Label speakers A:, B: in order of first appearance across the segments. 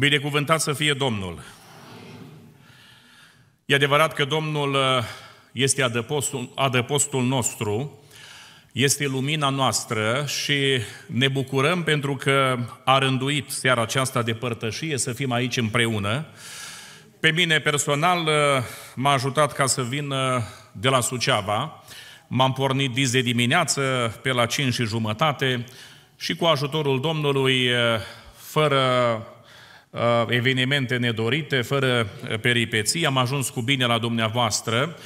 A: Binecuvântat să fie Domnul! E adevărat că Domnul uh, este adăpostul, adăpostul nostru, este lumina noastră și ne bucurăm pentru că a rânduit seara aceasta de părtășie să fim aici împreună. Pe mine personal uh, m-a ajutat ca să vin uh, de la Suceava. M-am pornit dis de dimineață pe la 5 și jumătate și cu ajutorul Domnului, fără Uh, evenimente nedorite, fără uh, peripeții. Am ajuns cu bine la dumneavoastră,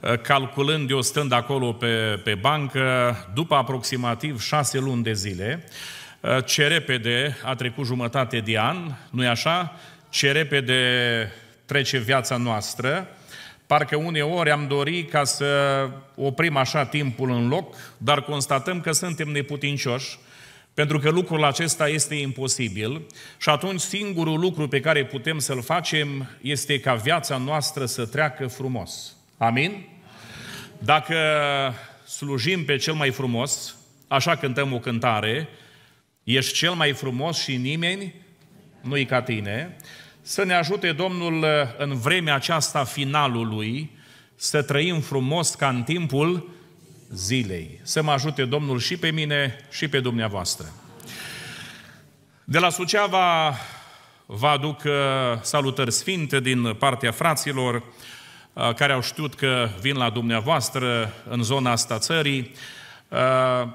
A: uh, calculând eu stând acolo pe, pe bancă, după aproximativ șase luni de zile, ce repede a trecut jumătate de an, nu-i așa? Ce repede trece viața noastră, Parcă uneori am dori ca să oprim așa timpul în loc, dar constatăm că suntem neputincioși pentru că lucrul acesta este imposibil și atunci singurul lucru pe care putem să-l facem este ca viața noastră să treacă frumos. Amin? Dacă slujim pe cel mai frumos, așa cântăm o cântare, ești cel mai frumos și nimeni nu-i ca tine, să ne ajute Domnul uh, în vremea aceasta finalului să trăim frumos ca în timpul zilei. Să mă ajute Domnul și pe mine și pe dumneavoastră. De la Suceava vă aduc uh, salutări sfinte din partea fraților uh, care au știut că vin la dumneavoastră în zona asta țării. Uh,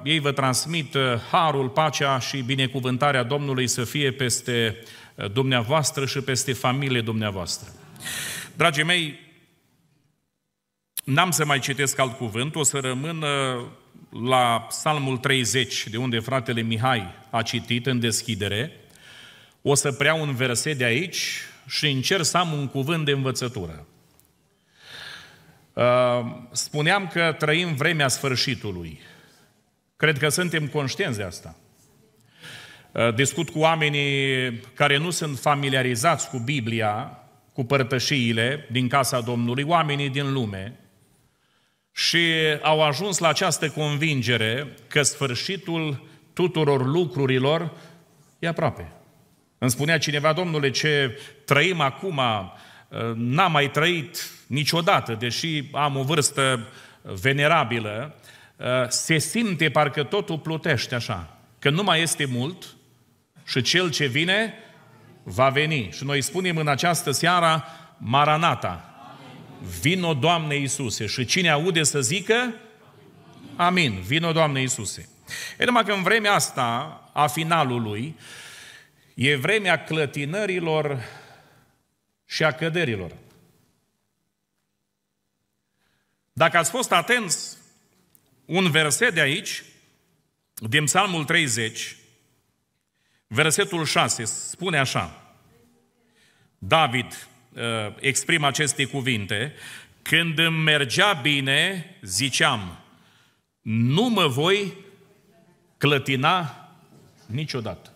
A: ei vă transmit harul, pacea și binecuvântarea Domnului să fie peste dumneavoastră și peste familie dumneavoastră. Dragii mei, N-am să mai citesc alt cuvânt, o să rămân la Psalmul 30, de unde fratele Mihai a citit în deschidere. O să preau un verset de aici și încerc să am un cuvânt de învățătură. Uh, spuneam că trăim vremea sfârșitului. Cred că suntem conștienți de asta. Uh, discut cu oamenii care nu sunt familiarizați cu Biblia, cu părtășiile din casa Domnului, oamenii din lume, și au ajuns la această convingere că sfârșitul tuturor lucrurilor e aproape. Îmi spunea cineva, domnule, ce trăim acum, uh, n-am mai trăit niciodată, deși am o vârstă venerabilă, uh, se simte parcă totul plutește așa, că nu mai este mult și cel ce vine va veni. Și noi spunem în această seară Maranata, Vino, Doamne Iisuse! Și cine aude să zică? Amin! Vino, Doamne Iisuse! E numai că în vremea asta, a finalului, e vremea clătinărilor și a căderilor. Dacă ați fost atenți, un verset de aici, din Psalmul 30, versetul 6, spune așa. David, Uh, exprim aceste cuvinte, când îmi mergea bine, ziceam, nu mă voi clătina niciodată.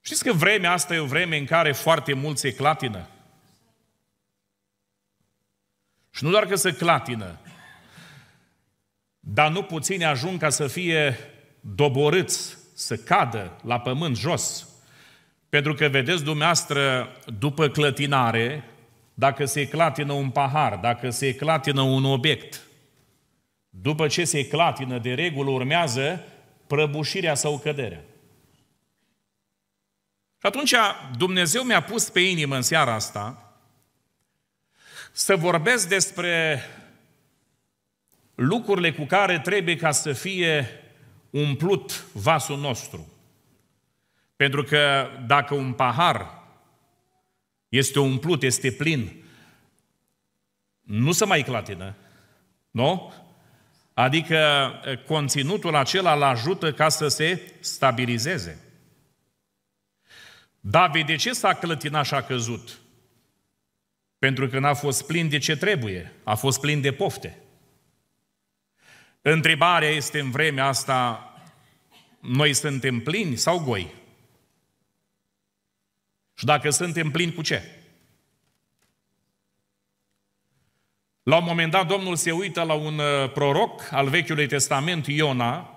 A: Știți că vremea asta e o vreme în care foarte mulți se clatină. Și nu doar că se clatină, dar nu puțini ajung ca să fie doborâți, să cadă la pământ jos. Pentru că, vedeți, dumneavoastră, după clătinare, dacă se clatină un pahar, dacă se clatină un obiect, după ce se clatină, de regulă urmează prăbușirea sau căderea. Și atunci Dumnezeu mi-a pus pe inimă în seara asta să vorbesc despre lucrurile cu care trebuie ca să fie umplut vasul nostru. Pentru că dacă un pahar este umplut, este plin, nu se mai clatină, nu? Adică eh, conținutul acela îl ajută ca să se stabilizeze. David, de ce s-a clătinat și a căzut? Pentru că n-a fost plin de ce trebuie, a fost plin de pofte. Întrebarea este în vremea asta, noi suntem plini sau goi? Și dacă suntem plini cu ce? La un moment dat, Domnul se uită la un uh, proroc al Vechiului Testament, Iona,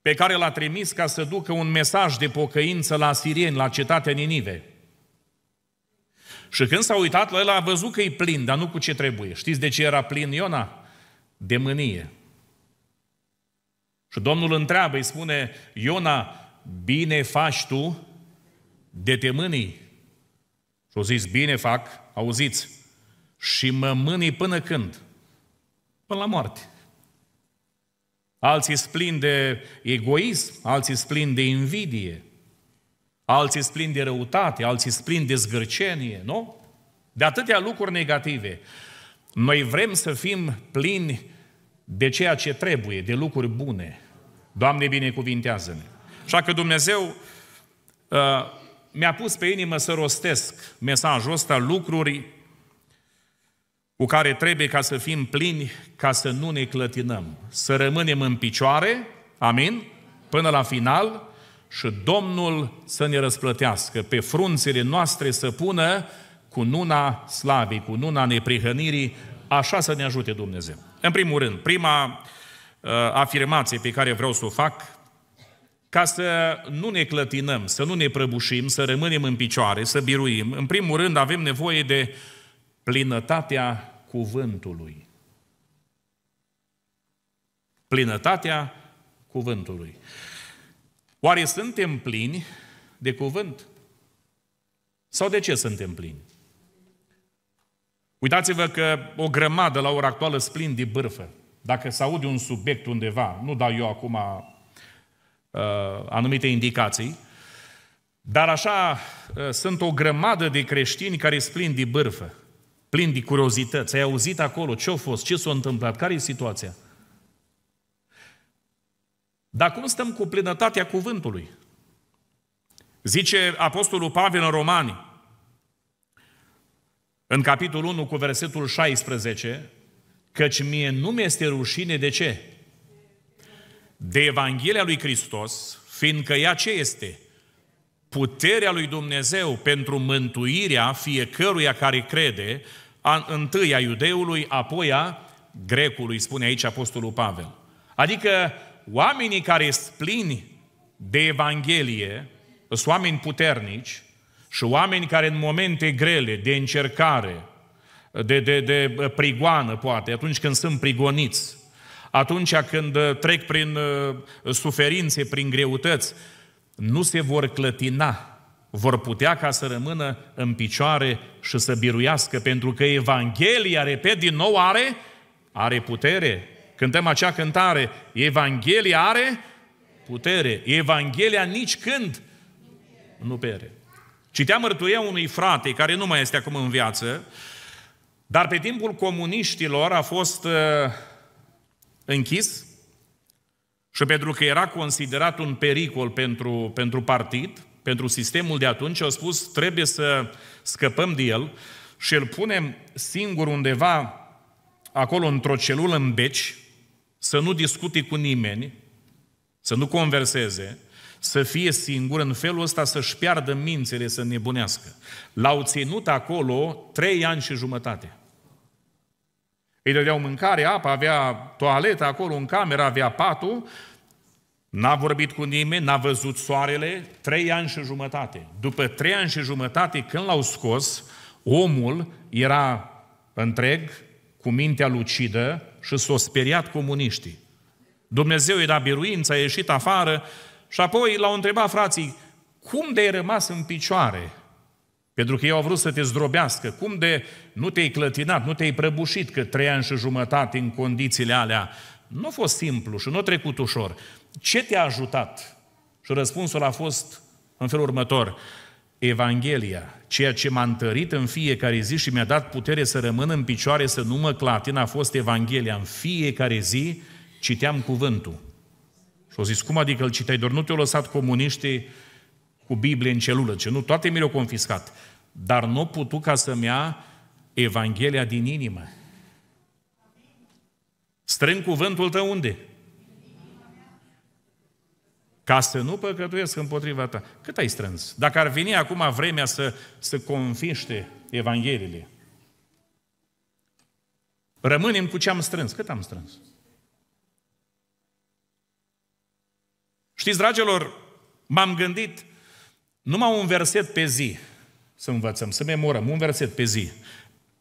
A: pe care l-a trimis ca să ducă un mesaj de pocăință la sirieni, la cetatea Ninive. Și când s-a uitat la el, a văzut că e plin, dar nu cu ce trebuie. Știți de ce era plin Iona? De mânie. Și Domnul întreabă, îi spune, Iona, bine faci tu de te mânii. Și au zis, bine fac, auziți, și mă mânii până când? Până la moarte. Alții splin de egoism, alții splin de invidie, alții splin de răutate, alții splin de zgârcenie, nu? De atâtea lucruri negative. Noi vrem să fim plini de ceea ce trebuie, de lucruri bune. Doamne, binecuvintează-ne! Așa că Dumnezeu uh, mi-a pus pe inimă să rostesc mesajul ăsta, lucruri cu care trebuie ca să fim plini, ca să nu ne clătinăm, să rămânem în picioare, amin, până la final și Domnul să ne răsplătească, pe frunțele noastre să pună cu nuna slavii, cu nuna neprihănirii, așa să ne ajute Dumnezeu. În primul rând, prima uh, afirmație pe care vreau să o fac ca să nu ne clătinăm, să nu ne prăbușim, să rămânem în picioare, să biruim, în primul rând avem nevoie de plinătatea cuvântului. Plinătatea cuvântului. Oare suntem plini de cuvânt? Sau de ce suntem plini? Uitați-vă că o grămadă la ora actuală splin de bârfă. Dacă se aude un subiect undeva, nu dau eu acum Uh, anumite indicații, dar așa uh, sunt o grămadă de creștini care sunt plini de bârfă, plini de curiozități. Ai auzit acolo ce-a fost, ce s-a întâmplat, care e situația? Dar cum stăm cu plinătatea cuvântului? Zice Apostolul Pavel în Romani, în capitolul 1 cu versetul 16, căci mie nu mi este rușine de ce? de Evanghelia lui Hristos, fiindcă ea ce este? Puterea lui Dumnezeu pentru mântuirea fiecăruia care crede, a, întâi a iudeului, apoi a grecului, spune aici Apostolul Pavel. Adică oamenii care sunt plini de Evanghelie, sunt oameni puternici și oameni care în momente grele, de încercare, de, de, de prigoană poate, atunci când sunt prigoniți, atunci când uh, trec prin uh, suferințe, prin greutăți, nu se vor clătina, vor putea ca să rămână în picioare și să biruiască, pentru că Evanghelia, repet din nou, are, are putere. Cântăm acea cântare, Evanghelia are putere. Evanghelia nici când nu pere. Citeam mărturia unui frate care nu mai este acum în viață, dar pe timpul comuniștilor a fost uh, închis și pentru că era considerat un pericol pentru, pentru partid, pentru sistemul de atunci, au spus trebuie să scăpăm de el și îl punem singur undeva acolo într-o celulă în beci, să nu discute cu nimeni, să nu converseze, să fie singur, în felul ăsta să-și piardă mințele, să nebunească. L-au ținut acolo trei ani și jumătate. Îi dădeau mâncare, apă, avea toaletă acolo în cameră, avea patul, N-a vorbit cu nimeni, n-a văzut soarele, trei ani și jumătate. După trei ani și jumătate, când l-au scos, omul era întreg, cu mintea lucidă și s-au speriat comuniștii. Dumnezeu i-a dat biruință, a ieșit afară și apoi l-au întrebat frații, cum de ai rămas în picioare? Pentru că ei au vrut să te zdrobească. Cum de nu te-ai clătinat, nu te-ai prăbușit că trei ani și jumătate în condițiile alea? Nu a fost simplu și nu a trecut ușor. Ce te-a ajutat? Și răspunsul a fost în felul următor. Evanghelia, ceea ce m-a întărit în fiecare zi și mi-a dat putere să rămân în picioare, să nu mă clatin, a fost Evanghelia. În fiecare zi citeam cuvântul. Și au zis, cum adică îl citeai? Doar nu te-au lăsat comuniștii cu Biblie în celulă, ce nu, toate mi le-au confiscat. Dar nu putu ca să-mi ia Evanghelia din inimă. Strâng cuvântul tău unde? Ca să nu păcătuiesc împotriva ta. Cât ai strâns? Dacă ar veni acum vremea să, să confiște Evangheliile, rămânem cu ce am strâns. Cât am strâns? Știți, dragilor, m-am gândit numai un verset pe zi să învățăm, să memorăm, un verset pe zi.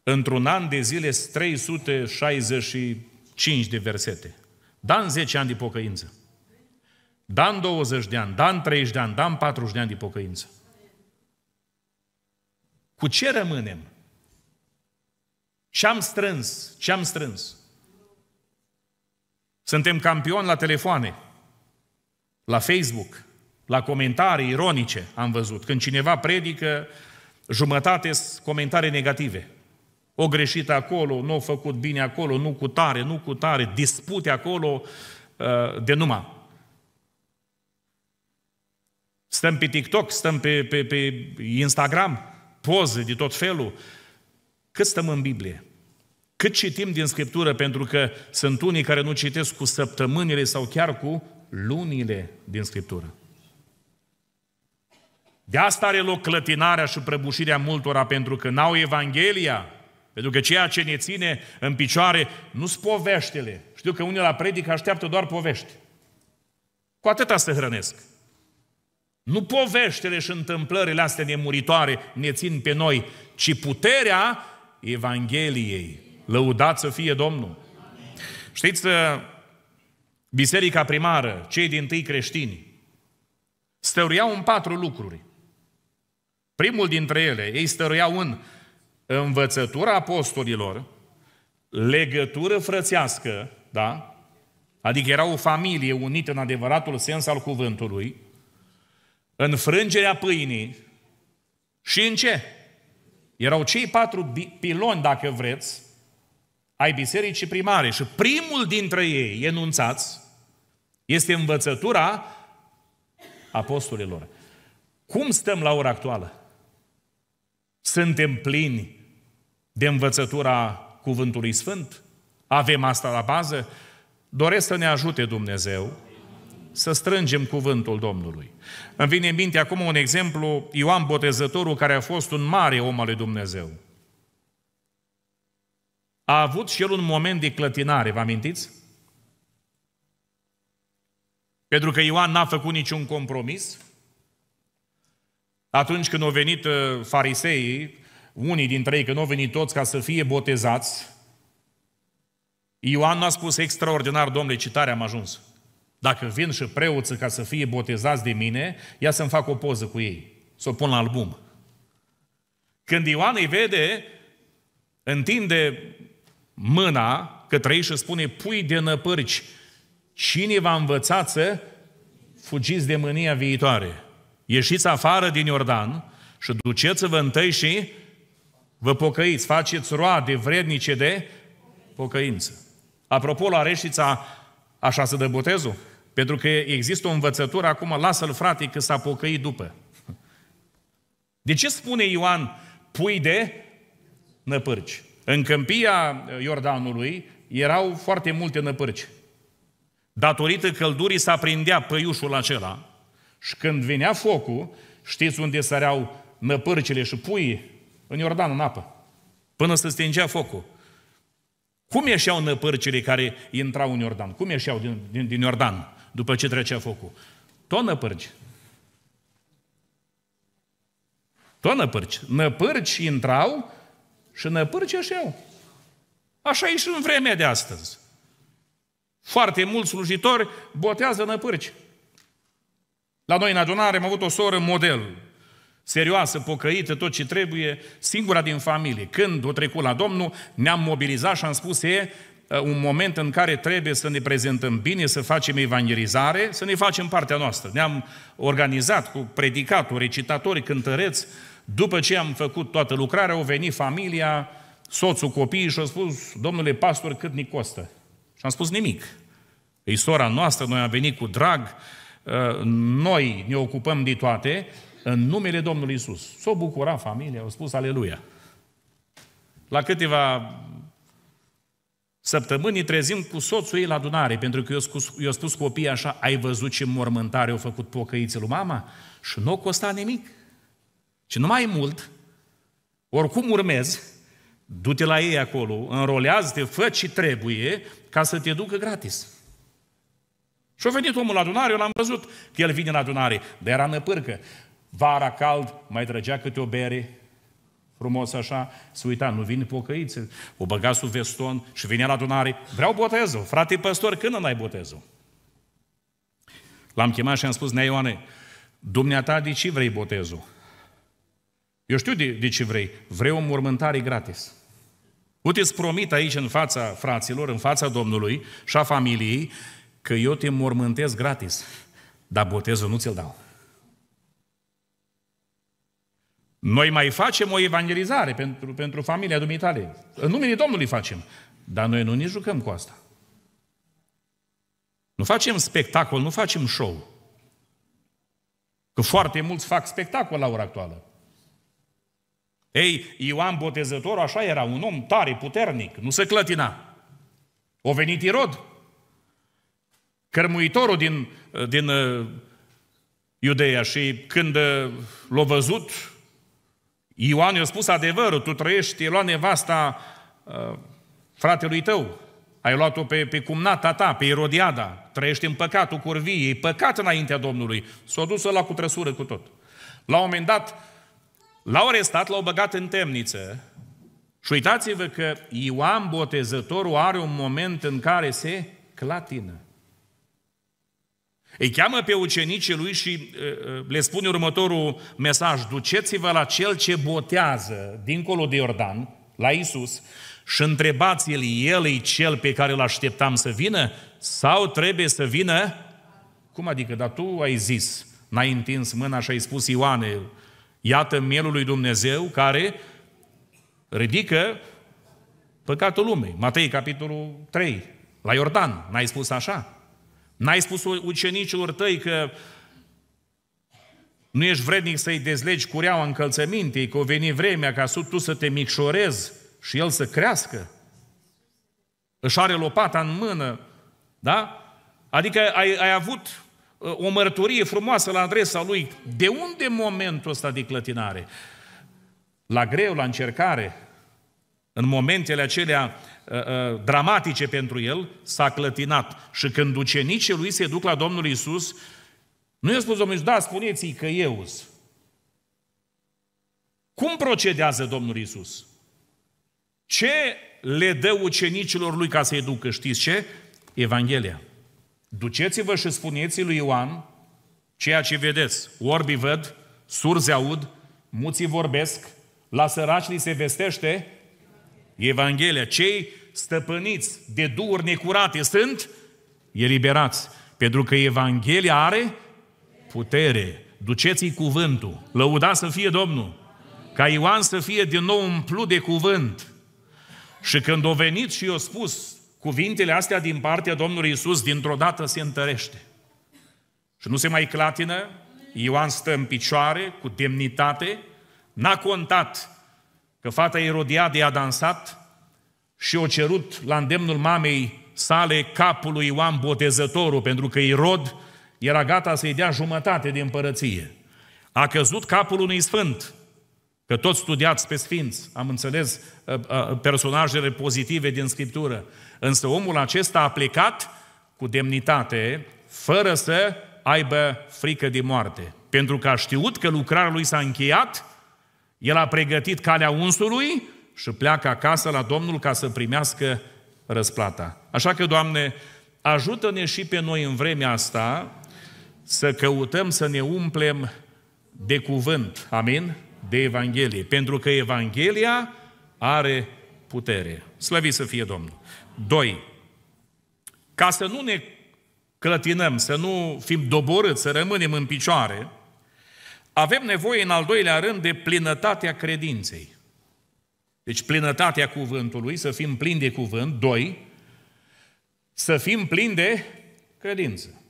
A: Într-un an de zile 365 de versete. Dan 10 ani de pocăință. Dan 20 de ani, Dan 30 de ani, Dan 40 de ani de pocăință. Cu ce rămânem? Ce am strâns? Ce am strâns? Suntem campioni la telefoane, la Facebook, la comentarii ironice, am văzut. Când cineva predică, jumătate comentarii negative. O greșit acolo, nu au făcut bine acolo, nu cu tare, nu cu tare, dispute acolo uh, de numai. Stăm pe TikTok, stăm pe, pe, pe Instagram, poze de tot felul. Cât stăm în Biblie? Cât citim din Scriptură? Pentru că sunt unii care nu citesc cu săptămânile sau chiar cu lunile din Scriptură. De asta are loc clătinarea și prăbușirea multora, pentru că n-au Evanghelia, pentru că ceea ce ne ține în picioare nu sunt poveștele. Știu că unii la predică așteaptă doar povești. Cu atâta se hrănesc. Nu poveștele și întâmplările astea nemuritoare ne țin pe noi, ci puterea Evangheliei. Lăudat să fie Domnul! Amen. Știți, uh, biserica primară, cei din tâi creștini, stăruiau în patru lucruri. Primul dintre ele, ei stăruiau în învățătura apostolilor, legătură frățească, da? Adică era o familie unită în adevăratul sens al cuvântului, în frângerea pâinii și în ce? Erau cei patru piloni, dacă vreți, ai bisericii primare. Și primul dintre ei, enunțați, este învățătura apostolilor. Cum stăm la ora actuală? Suntem plini de învățătura Cuvântului Sfânt? Avem asta la bază? Doresc să ne ajute Dumnezeu să strângem cuvântul Domnului. Îmi vine în minte acum un exemplu, Ioan Botezătorul, care a fost un mare om al lui Dumnezeu. A avut și el un moment de clătinare, vă amintiți? Pentru că Ioan n-a făcut niciun compromis, atunci când au venit uh, fariseii, unii dintre ei, când au venit toți ca să fie botezați, Ioan nu a spus extraordinar, domnule, citare am ajuns. Dacă vin și preoți ca să fie botezați de mine, ia să-mi fac o poză cu ei, să o pun la album. Când Ioan îi vede, întinde mâna către ei și spune, pui de năpârci, cine v-a învățat să fugiți de mânia viitoare? ieșiți afară din Iordan și duceți-vă întâi și vă pocăiți, faceți roade vrednice de pocăință. Apropo, la Reșița așa se dă botezul? Pentru că există o învățătură acum, lasă-l frate că s-a pocăit după. De ce spune Ioan pui de năpârci? În câmpia Iordanului erau foarte multe năpârci. Datorită căldurii s-a prindea păiușul acela și când venea focul, știți unde săreau năpârcile și puii? În Iordan, în apă. Până se stingea focul. Cum ieșeau năpârcile care intrau în Iordan? Cum ieșeau din, din, din Iordan după ce trecea focul? Tot năpârci. Tot năpârci. Năpârci intrau și năpârci ieșeau. Așa e și în vremea de astăzi. Foarte mulți slujitori botează năpârci. La noi în adunare am avut o soră model, serioasă, pocăită, tot ce trebuie, singura din familie. Când o trecut la Domnul, ne-am mobilizat și am spus, e uh, un moment în care trebuie să ne prezentăm bine, să facem evangelizare, să ne facem partea noastră. Ne-am organizat cu predicatul, recitatori, cântăreți. După ce am făcut toată lucrarea, au venit familia, soțul, copiii și au spus, domnule pastor, cât ne costă? Și am spus nimic. E sora noastră, noi am venit cu drag, Uh, noi ne ocupăm de toate în numele Domnului Isus. S-o bucura familia, au spus aleluia. La câteva săptămâni trezim cu soțul ei la adunare, pentru că i-a spus copiii așa, ai văzut ce mormântare au făcut pocăiții lui mama? Și nu n-o costa nimic. Și numai mult, oricum urmezi, du-te la ei acolo, înrolează-te, fă ce trebuie ca să te ducă gratis. Și a venit omul la adunare, eu l-am văzut că el vine la adunare, dar era năpârcă. Vara cald, mai trăgea câte o bere, frumos așa, se uita, nu vine pocăiță, o băga sub veston și vine la adunare, vreau botezul, frate păstor, când n-ai botezul? L-am chemat și am spus, Neioane, dumneata de ce vrei botezul? Eu știu de, de ce vrei, vrei o mormântare gratis. Uite, îți promit aici în fața fraților, în fața Domnului și a familiei, că eu te mormântez gratis, dar botezul nu ți-l dau. Noi mai facem o evangelizare pentru, pentru familia dumitale. În numele Domnului facem. Dar noi nu ne jucăm cu asta. Nu facem spectacol, nu facem show. Că foarte mulți fac spectacol la ora actuală. Ei, Ioan Botezătorul așa era, un om tare, puternic, nu se clătina. O venit Irod, cărmuitorul din, din uh, Iudeia și când uh, l-a văzut, Ioan i-a spus adevărul, tu trăiești, e luat nevasta uh, fratelui tău, ai luat-o pe, pe cumnata ta, pe Irodiada, trăiești în păcatul curviei, păcat înaintea Domnului. S-a dus la cu trăsură cu tot. La un moment dat, l-au arestat, l-au băgat în temniță și uitați-vă că Ioan Botezătorul are un moment în care se clatină. Îi cheamă pe ucenicii lui și uh, uh, le spune următorul mesaj, duceți-vă la cel ce botează dincolo de Iordan, la Isus, și întrebați-l, el e cel pe care îl așteptam să vină sau trebuie să vină? Cum adică? Dar tu ai zis, n-ai întins mâna și ai spus Ioane, iată mielul lui Dumnezeu care ridică păcatul lumei. Matei, capitolul 3, la Iordan, n-ai spus așa? N-ai spus ucenicilor tăi că nu ești vrednic să-i dezlegi cureaua încălțămintei, că o veni vremea ca tu să te micșorezi și el să crească. Își are lopata în mână, da? Adică ai, ai avut uh, o mărturie frumoasă la adresa lui. De unde momentul ăsta de clătinare? La greu, la încercare, în momentele acelea Uh, uh, dramatice pentru el, s-a clătinat. Și când ucenicii lui se duc la Domnul Isus, nu i-a spus Domnul Iisus, da, spuneți-i că eu Cum procedează Domnul Isus? Ce le dă ucenicilor lui ca să-i ducă? Știți ce? Evanghelia. Duceți-vă și spuneți lui Ioan ceea ce vedeți. Orbi văd, surzi aud, muții vorbesc, la săraci li se vestește Evanghelia. Cei stăpâniți de duhuri necurate sunt eliberați. Pentru că Evanghelia are putere. Duceți-i cuvântul. Lăuda să fie Domnul. Ca Ioan să fie din nou umplut de cuvânt. Și când o venit și i-a spus cuvintele astea din partea Domnului Isus, dintr-o dată se întărește. Și nu se mai clatină, Ioan stă în picioare, cu demnitate, n-a contat că fata de a dansat, și o cerut la îndemnul mamei sale capul lui Ioan Botezătorul, pentru că Irod era gata să-i dea jumătate de împărăție. A căzut capul unui sfânt, că toți studiați pe sfinți, am înțeles uh, uh, personajele pozitive din Scriptură. Însă omul acesta a plecat cu demnitate, fără să aibă frică de moarte. Pentru că a știut că lucrarea lui s-a încheiat, el a pregătit calea unsului și pleacă acasă la Domnul ca să primească răsplata. Așa că, Doamne, ajută-ne și pe noi în vremea asta să căutăm să ne umplem de cuvânt, amin? De Evanghelie. Pentru că Evanghelia are putere. Slăvi să fie Domnul. 2. Ca să nu ne clătinăm, să nu fim doborâți, să rămânem în picioare, avem nevoie, în al doilea rând, de plinătatea credinței. Deci plinătatea cuvântului, să fim plini de cuvânt. Doi, să fim plini de credință.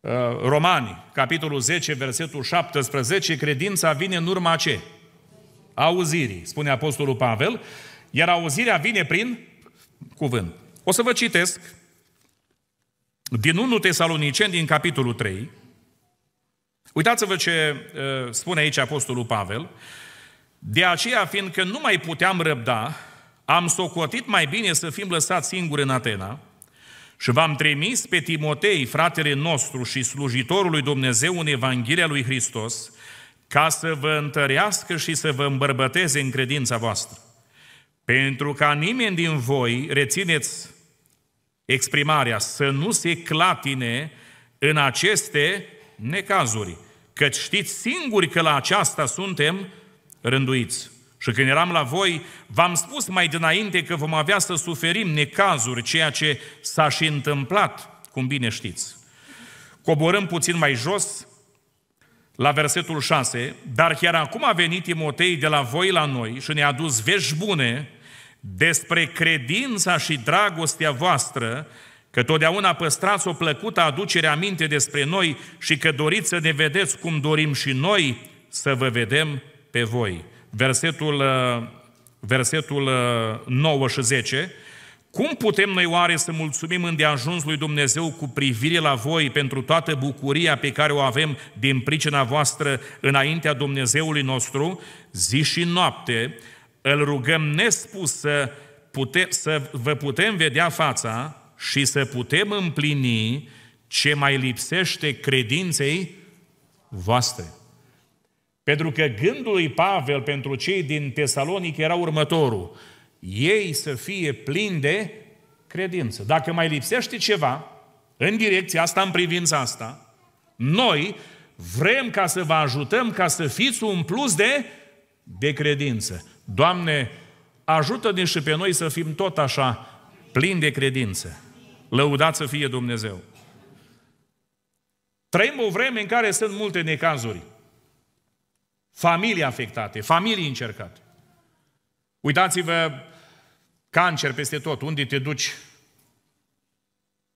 A: Uh, Romani, capitolul 10, versetul 17, credința vine în urma ce? Auzirii, spune Apostolul Pavel, iar auzirea vine prin cuvânt. O să vă citesc din 1 Tesaloniceni, din capitolul 3. Uitați-vă ce uh, spune aici Apostolul Pavel. De aceea, fiindcă nu mai puteam răbda, am socotit mai bine să fim lăsați singuri în Atena și v-am trimis pe Timotei, fratele nostru și slujitorul lui Dumnezeu în Evanghelia lui Hristos, ca să vă întărească și să vă îmbărbăteze în credința voastră. Pentru ca nimeni din voi, rețineți exprimarea, să nu se clatine în aceste necazuri, că știți singuri că la aceasta suntem rânduiți. Și când eram la voi, v-am spus mai dinainte că vom avea să suferim necazuri, ceea ce s-a și întâmplat, cum bine știți. Coborâm puțin mai jos, la versetul 6, dar chiar acum a venit Timotei de la voi la noi și ne-a dus vești bune despre credința și dragostea voastră, că totdeauna păstrați o plăcută aducere aminte despre noi și că doriți să ne vedeți cum dorim și noi să vă vedem pe voi. Versetul, uh, versetul 9 uh, și 10. Cum putem noi oare să mulțumim îndeajuns lui Dumnezeu cu privire la voi pentru toată bucuria pe care o avem din pricina voastră înaintea Dumnezeului nostru, zi și noapte, îl rugăm nespus să, pute, să vă putem vedea fața și să putem împlini ce mai lipsește credinței voastre. Pentru că gândul lui Pavel pentru cei din Tesalonic era următorul. Ei să fie plini de credință. Dacă mai lipsește ceva în direcția asta, în privința asta, noi vrem ca să vă ajutăm ca să fiți un plus de, de credință. Doamne, ajută-ne și pe noi să fim tot așa plini de credință. Lăudați să fie Dumnezeu. Trăim o vreme în care sunt multe necazuri familii afectate, familii încercate. Uitați-vă, cancer peste tot, unde te duci.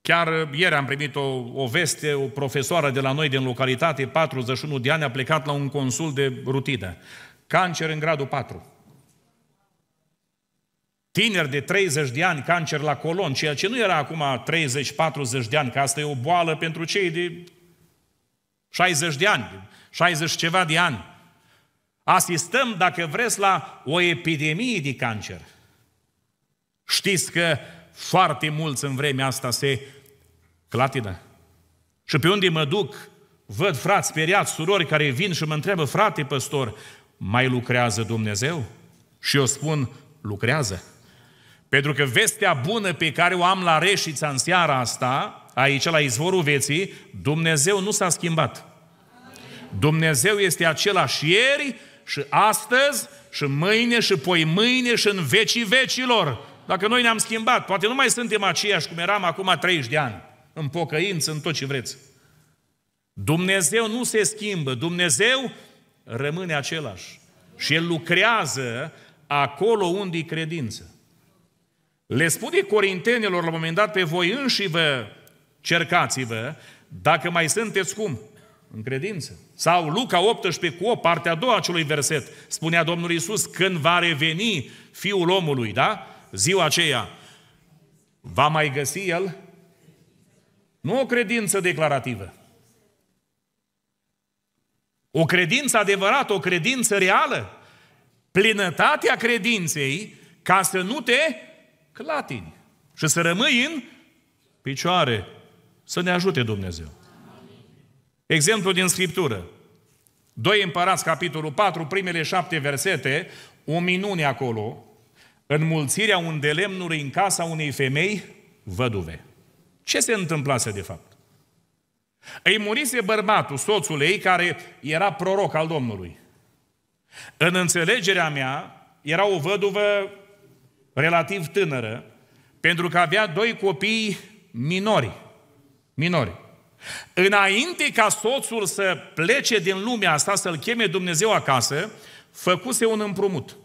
A: Chiar ieri am primit o, o veste, o profesoară de la noi din localitate, 41 de ani, a plecat la un consul de rutină. Cancer în gradul 4. Tineri de 30 de ani, cancer la colon, ceea ce nu era acum 30-40 de ani, că asta e o boală pentru cei de 60 de ani, 60 ceva de ani asistăm, dacă vreți, la o epidemie de cancer. Știți că foarte mulți în vremea asta se clatină. Și pe unde mă duc, văd frați speriați, surori care vin și mă întreabă, frate păstor, mai lucrează Dumnezeu? Și eu spun, lucrează. Pentru că vestea bună pe care o am la Reșița în seara asta, aici la izvorul vieții, Dumnezeu nu s-a schimbat. Dumnezeu este același ieri, și astăzi, și mâine, și poi mâine, și în vecii vecilor. Dacă noi ne-am schimbat, poate nu mai suntem aceiași cum eram acum 30 de ani, în pocăință, în tot ce vreți. Dumnezeu nu se schimbă, Dumnezeu rămâne același. Și El lucrează acolo unde e credință. Le spune corintenilor la un moment dat, pe voi înși vă cercați-vă, dacă mai sunteți cum? în credință. Sau Luca 18 cu o, partea a doua acelui verset, spunea Domnul Iisus, când va reveni Fiul omului, da? Ziua aceea, va mai găsi El? Nu o credință declarativă. O credință adevărată, o credință reală. Plinătatea credinței ca să nu te clatini și să rămâi în picioare. Să ne ajute Dumnezeu. Exemplu din Scriptură. Doi Împărați, capitolul 4, primele șapte versete, o minune acolo, înmulțirea undelemnului în casa unei femei văduve. Ce se întâmplase de fapt? Îi murise bărbatul, soțul ei, care era proroc al Domnului. În înțelegerea mea, era o văduvă relativ tânără, pentru că avea doi copii minori. Minori. Înainte ca soțul să plece din lumea asta, să-l cheme Dumnezeu acasă, făcuse un împrumut.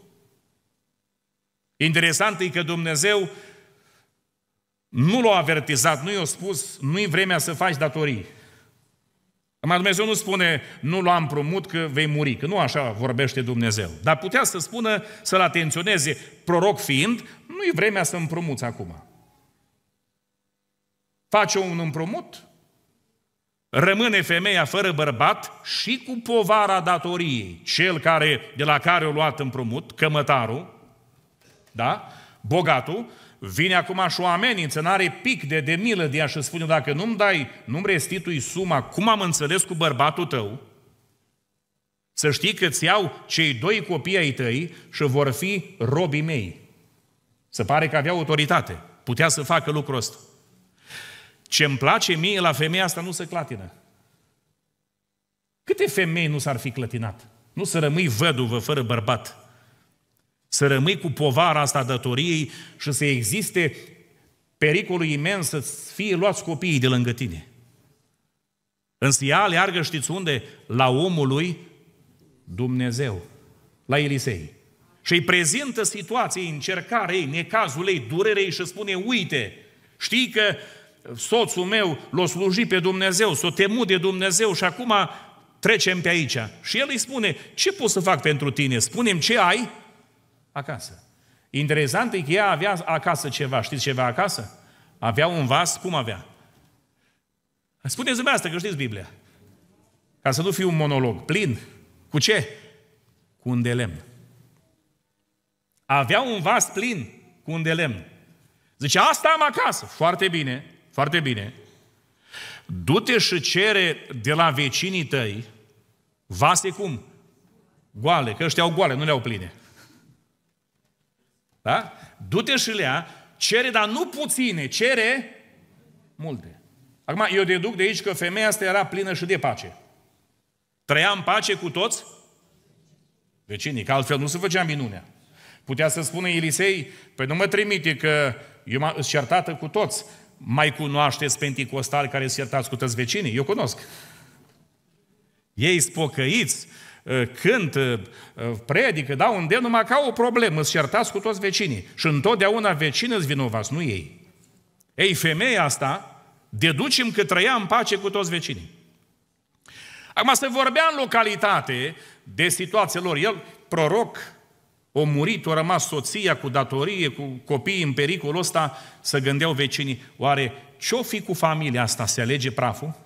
A: Interesant e că Dumnezeu nu l-a avertizat, nu i-a spus, nu-i vremea să faci datorii. Mai Dumnezeu nu spune, nu l-am împrumut că vei muri, că nu așa vorbește Dumnezeu. Dar putea să spună, să-l atenționeze, proroc fiind, nu-i vremea să împrumuți acum. Face un împrumut, rămâne femeia fără bărbat și cu povara datoriei, cel care, de la care o luat împrumut, cămătarul, da? bogatul, vine acum și o amenință, n-are pic de, de milă de ea și spune, dacă nu-mi dai, nu-mi restitui suma, cum am înțeles cu bărbatul tău, să știi că îți iau cei doi copii ai tăi și vor fi robii mei. Se pare că avea autoritate. Putea să facă lucrul ăsta ce îmi place mie la femeia asta nu se clatină. Câte femei nu s-ar fi clătinat? Nu să rămâi văduvă fără bărbat. Să rămâi cu povara asta datoriei și să existe pericolul imens să fie luați copiii de lângă tine. Însă ea aleargă, știți unde? La omul lui Dumnezeu, la Elisei. Și îi prezintă situației, încercarei, necazul ei, durerei și spune, uite, știi că soțul meu l-a slujit pe Dumnezeu, s-a temut de Dumnezeu și acum trecem pe aici. Și el îi spune, ce pot să fac pentru tine? Spunem ce ai acasă. Interesant e că ea avea acasă ceva. Știți ce avea acasă? Avea un vas, cum avea? Spuneți asta, că știți Biblia. Ca să nu fiu un monolog. Plin. Cu ce? Cu un de lemn. Avea un vas plin cu un de lemn. Zice, asta am acasă. Foarte bine. Foarte bine. Du-te și cere de la vecinii tăi vase cum? Goale, că ăștia au goale, nu le-au pline. Da? Du-te și lea, cere, dar nu puține, cere multe. Acum, eu deduc de aici că femeia asta era plină și de pace. Trăia în pace cu toți vecinii, că altfel nu se făcea minunea. Putea să spună Elisei, pe păi nu mă trimite că eu m-am certată cu toți, mai cunoașteți penticostali care se iertați cu toți vecinii? Eu cunosc. Ei spocăiți, uh, cântă, uh, uh, predică, dau un de numai ca o problemă, îți iertați cu toți vecinii. Și întotdeauna vecinii îți vinovați, nu ei. Ei, femeia asta, deducem că trăia în pace cu toți vecinii. Acum se vorbea în localitate de situația lor. El, proroc, o murit, o rămas soția cu datorie, cu copiii în pericolul ăsta, să gândeau vecinii, oare ce-o fi cu familia asta, se alege praful?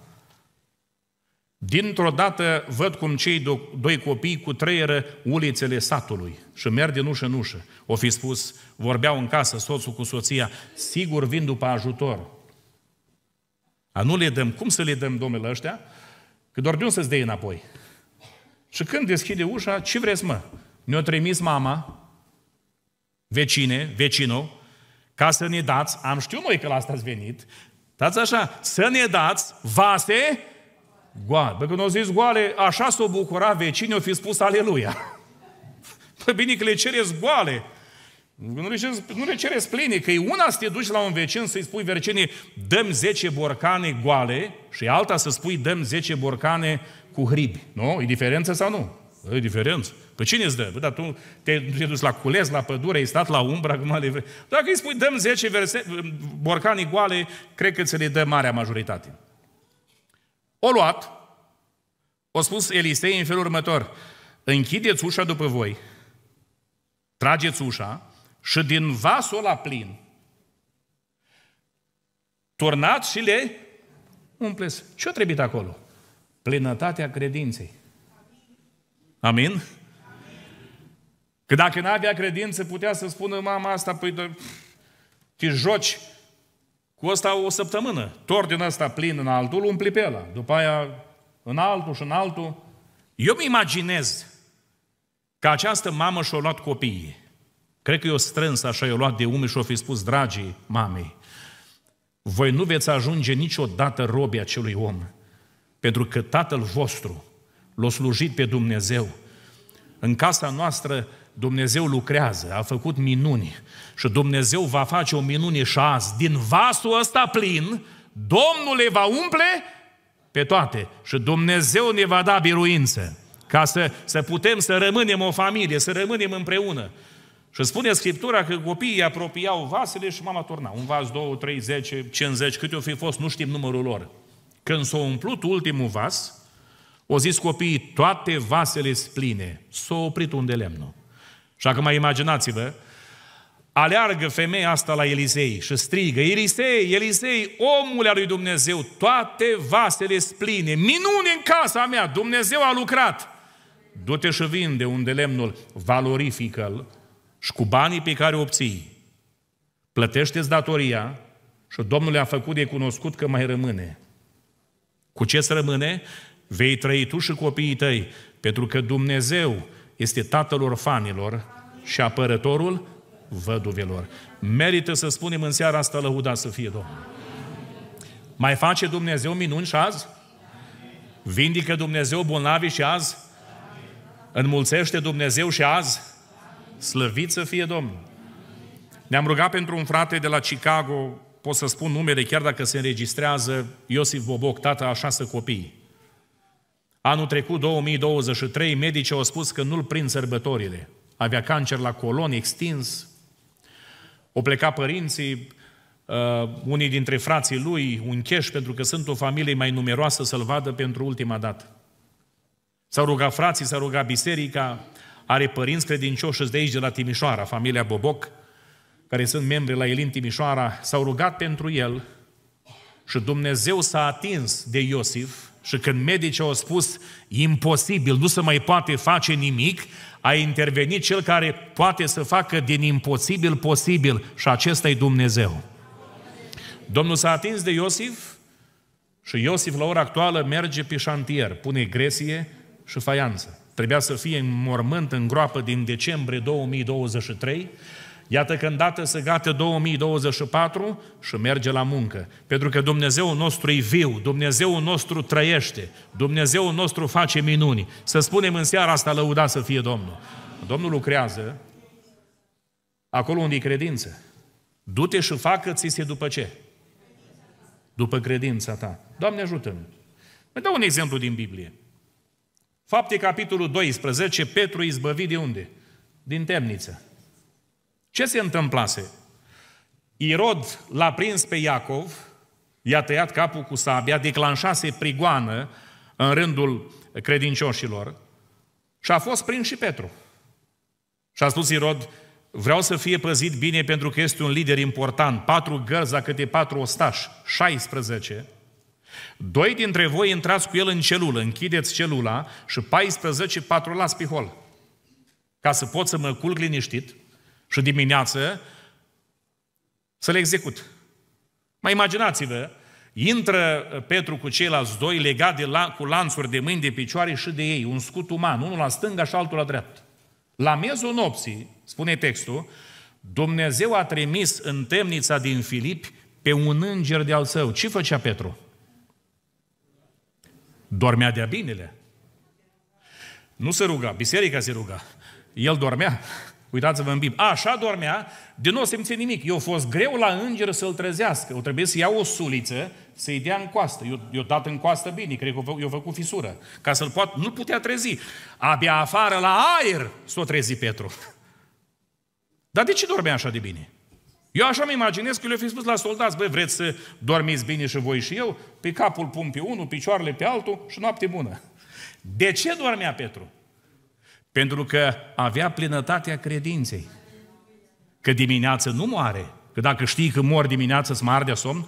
A: Dintr-o dată văd cum cei doi copii cu treieră ulițele satului și merg din ușă în ușă. O fi spus, vorbeau în casă soțul cu soția, sigur vin după ajutor. A nu le dăm, cum să le dăm domnule ăștia? Că doar de să-ți dea înapoi. Și când deschide ușa, ce vreți mă? ne-a trimis mama, vecine, vecinul, ca să ne dați, am știut noi că la asta ați venit, dați așa, să ne dați vase goale. Bă, când au zis goale, așa s-o bucura vecinii, au fi spus aleluia. Păi bine că le cereți goale, nu le, cereți, nu le cereți pline, că e una să te duci la un vecin să-i spui vecinii, dăm 10 borcane goale și alta să spui dăm 10 borcane cu hribi. Nu? E diferență sau nu? E diferent. Pe cine îți dă? Bă, dar tu te-ai dus la cules, la pădure, ai stat la umbra, acum le vrei. Dacă îi spui, dăm 10 verse, borcani goale, cred că ți le dă marea majoritate. O luat, o spus Elisei în felul următor, închideți ușa după voi, trageți ușa și din vasul la plin, turnați și le umpleți. ce o trebuit acolo? Plinătatea credinței. Amin? Că dacă n-avea credință, putea să spună mama asta, păi de, te joci cu ăsta o săptămână. Tor din ăsta plin în altul, umpli pe ăla. După aia în altul și în altul. Eu mi imaginez că această mamă și-a luat copiii. Cred că i a strâns așa, i a luat de umi și-o fi spus, dragii mamei, voi nu veți ajunge niciodată robia acelui om, pentru că tatăl vostru L-a slujit pe Dumnezeu. În casa noastră Dumnezeu lucrează, a făcut minuni și Dumnezeu va face o minune și azi. Din vasul ăsta plin, Domnul le va umple pe toate și Dumnezeu ne va da biruință ca să, să putem să rămânem o familie, să rămânem împreună. Și spune Scriptura că copiii apropiau vasele și mama turna. Un vas, două, trei, zece, cincizeci, câte o fi fost, nu știm numărul lor. Când s-a umplut ultimul vas, o zis copiii, toate vasele spline. S-a oprit unde lemnul. Și acum imaginați-vă, aleargă femeia asta la Elisei și strigă, Elisei, Elisei, omul al lui Dumnezeu, toate vasele spline, minune în casa mea, Dumnezeu a lucrat. Du-te și vinde unde lemnul, valorifică-l și cu banii pe care obții, plătește-ți datoria și Domnul le a făcut de cunoscut că mai rămâne. Cu ce să rămâne? Vei trăi tu și copiii tăi, pentru că Dumnezeu este tatăl orfanilor și apărătorul văduvelor. Merită să spunem în seara asta lăuda să fie Domnul. Mai face Dumnezeu minuni și azi? Vindică Dumnezeu bolnavii și azi? Înmulțește Dumnezeu și azi? Slăvit să fie Domnul! Ne-am rugat pentru un frate de la Chicago, pot să spun numele chiar dacă se înregistrează, Iosif Boboc, tata a șase copii. Anul trecut, 2023, medicii au spus că nu-l prind sărbătorile. Avea cancer la colon extins, o pleca părinții, uh, unii dintre frații lui, un cheș, pentru că sunt o familie mai numeroasă să-l vadă pentru ultima dată. S-au rugat frații, s au rugat biserica, are părinți credincioși de aici, de la Timișoara, familia Boboc, care sunt membri la Elin Timișoara, s-au rugat pentru el și Dumnezeu s-a atins de Iosif, și când medicii au spus, imposibil, nu se mai poate face nimic, a intervenit cel care poate să facă din imposibil posibil și acesta e Dumnezeu. Domnul s-a atins de Iosif și Iosif la ora actuală merge pe șantier, pune gresie și faianță. Trebuia să fie în mormânt în groapă din decembrie 2023 Iată că îndată se gate 2024 și merge la muncă. Pentru că Dumnezeu nostru e viu, Dumnezeu nostru trăiește, Dumnezeu nostru face minuni. Să spunem în seara asta lăuda să fie Domnul. Domnul lucrează acolo unde e credință. Du-te și facă-ți se după ce? După credința ta. Doamne ajută mi Mă dau un exemplu din Biblie. Fapte capitolul 12, Petru izbăvit de unde? Din temniță. Ce se întâmplase? Irod l-a prins pe Iacov, i-a tăiat capul cu sabia, declanșase prigoană în rândul credincioșilor și a fost prins și Petru. Și a spus Irod, vreau să fie păzit bine pentru că este un lider important, patru gărzi la câte patru ostași, 16, Doi dintre voi intrați cu el în celulă, închideți celula și 14 las pe hol, ca să pot să mă culc liniștit și dimineață să le execut. Mai imaginați-vă, intră uh, Petru cu ceilalți doi legat de la, cu lanțuri de mâini, de picioare și de ei, un scut uman, unul la stânga și altul la dreapta. La miezul nopții, spune textul, Dumnezeu a trimis în temnița din Filip pe un înger de-al său. Ce făcea Petru? Dormea de-a binele. Nu se ruga, biserica se ruga. El dormea. Uitați-vă în Biblie. Așa dormea, de nu o simți nimic. Eu fost greu la înger să-l trezească. O trebuie să iau o suliță, să-i dea în coastă. Eu, eu dat în coastă bine, cred că eu făcut fisură. Ca să-l poată, nu putea trezi. Abia afară la aer s-o trezi Petru. Dar de ce dormea așa de bine? Eu așa mă imaginez că le fi spus la soldați, băi, vreți să dormiți bine și voi și eu? Pe capul pun pe unul, picioarele pe altul și noapte bună. De ce dormea Petru? Pentru că avea plinătatea credinței. Că dimineață nu moare. Că dacă știi că mor dimineață, îți mai somn?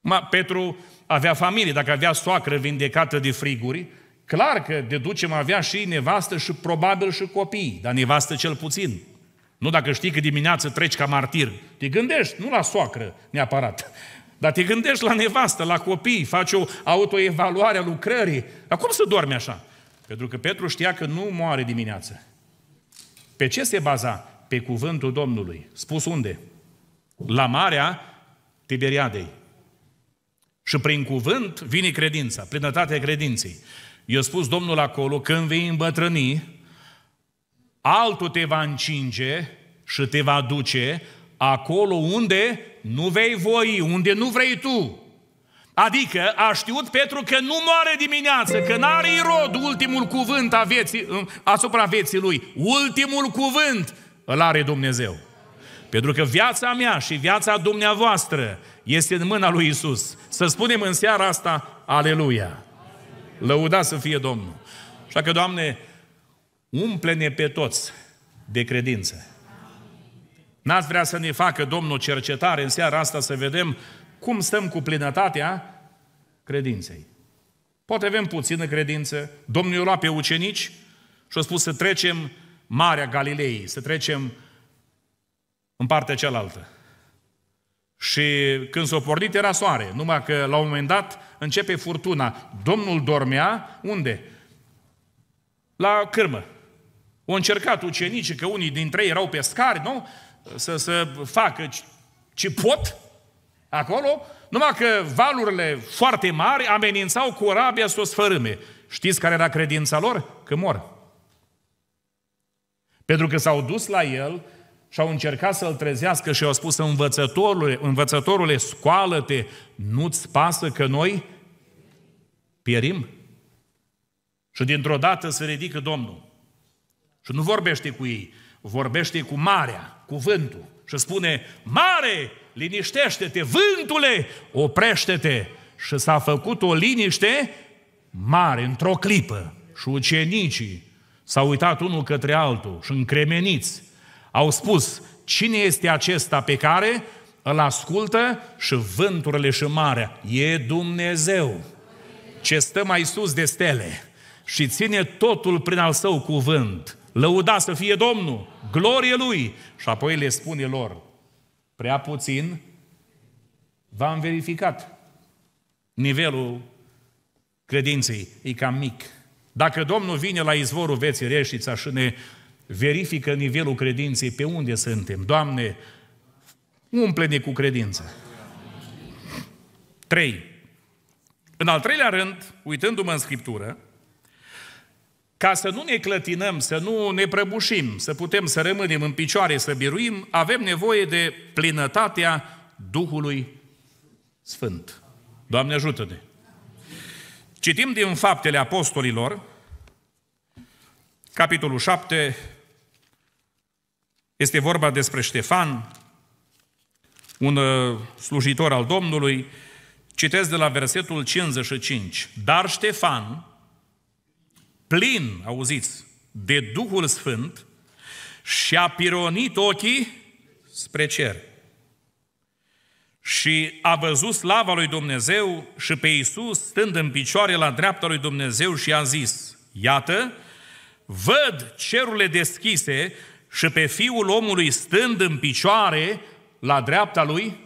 A: Ma, Petru avea familie, dacă avea soacră vindecată de friguri, clar că deducem avea și nevastă și probabil și copii, dar nevastă cel puțin. Nu dacă știi că dimineață treci ca martir. Te gândești, nu la soacră neapărat, dar te gândești la nevastă, la copii, faci o autoevaluare a lucrării. Dar cum să dormi așa? Pentru că Petru știa că nu moare dimineață. Pe ce se baza? Pe cuvântul Domnului. Spus unde? La Marea Tiberiadei. Și prin cuvânt vine credința, plinătatea credinței. Eu spus Domnul acolo, când vei îmbătrâni, altul te va încinge și te va duce acolo unde nu vei voi, unde nu vrei tu. Adică a știut Petru că nu moare dimineață, că n-are Irod ultimul cuvânt a vieții, asupra vieții lui. Ultimul cuvânt îl are Dumnezeu. Pentru că viața mea și viața dumneavoastră este în mâna lui Isus. Să spunem în seara asta, aleluia! Lăuda să fie Domnul! Așa că, Doamne, umple-ne pe toți de credință. N-ați vrea să ne facă Domnul cercetare în seara asta să vedem cum stăm cu plinătatea credinței. Poate avem puțină credință. Domnul i-a luat pe ucenici și a spus să trecem Marea Galilei, să trecem în partea cealaltă. Și când s-a pornit era soare, numai că la un moment dat începe furtuna. Domnul dormea unde? La cârmă. Au încercat ucenicii, că unii dintre ei erau pescari, nu? Să, să facă ce pot acolo, numai că valurile foarte mari amenințau cu rabia să o sfărâme. Știți care era credința lor? Că mor. Pentru că s-au dus la el și au încercat să-l trezească și au spus, învățătorule, învățătorule scoală-te, nu-ți pasă că noi pierim? Și dintr-o dată se ridică Domnul. Și nu vorbește cu ei, vorbește cu marea, cu vântul Și spune, mare, liniștește-te, vântule, oprește-te. Și s-a făcut o liniște mare, într-o clipă. Și ucenicii s-au uitat unul către altul și încremeniți. Au spus, cine este acesta pe care îl ascultă și vânturile și marea? E Dumnezeu, ce stă mai sus de stele și ține totul prin al său cuvânt. Lăuda să fie Domnul, glorie Lui! Și apoi le spune lor, prea puțin, v-am verificat. Nivelul credinței e cam mic. Dacă Domnul vine la izvorul veții reșița și ne verifică nivelul credinței, pe unde suntem? Doamne, umple-ne cu credință. 3. În al treilea rând, uitându-mă în Scriptură, ca să nu ne clătinăm, să nu ne prăbușim, să putem să rămânem în picioare, să biruim, avem nevoie de plinătatea Duhului Sfânt. Doamne ajută-ne! Citim din Faptele Apostolilor, capitolul 7, este vorba despre Ștefan, un uh, slujitor al Domnului. Citesc de la versetul 55. Dar Ștefan, plin, auziți, de Duhul Sfânt și a pironit ochii spre cer. Și a văzut slava lui Dumnezeu și pe Iisus stând în picioare la dreapta lui Dumnezeu și a zis, iată, văd cerurile deschise și pe Fiul omului stând în picioare la dreapta lui,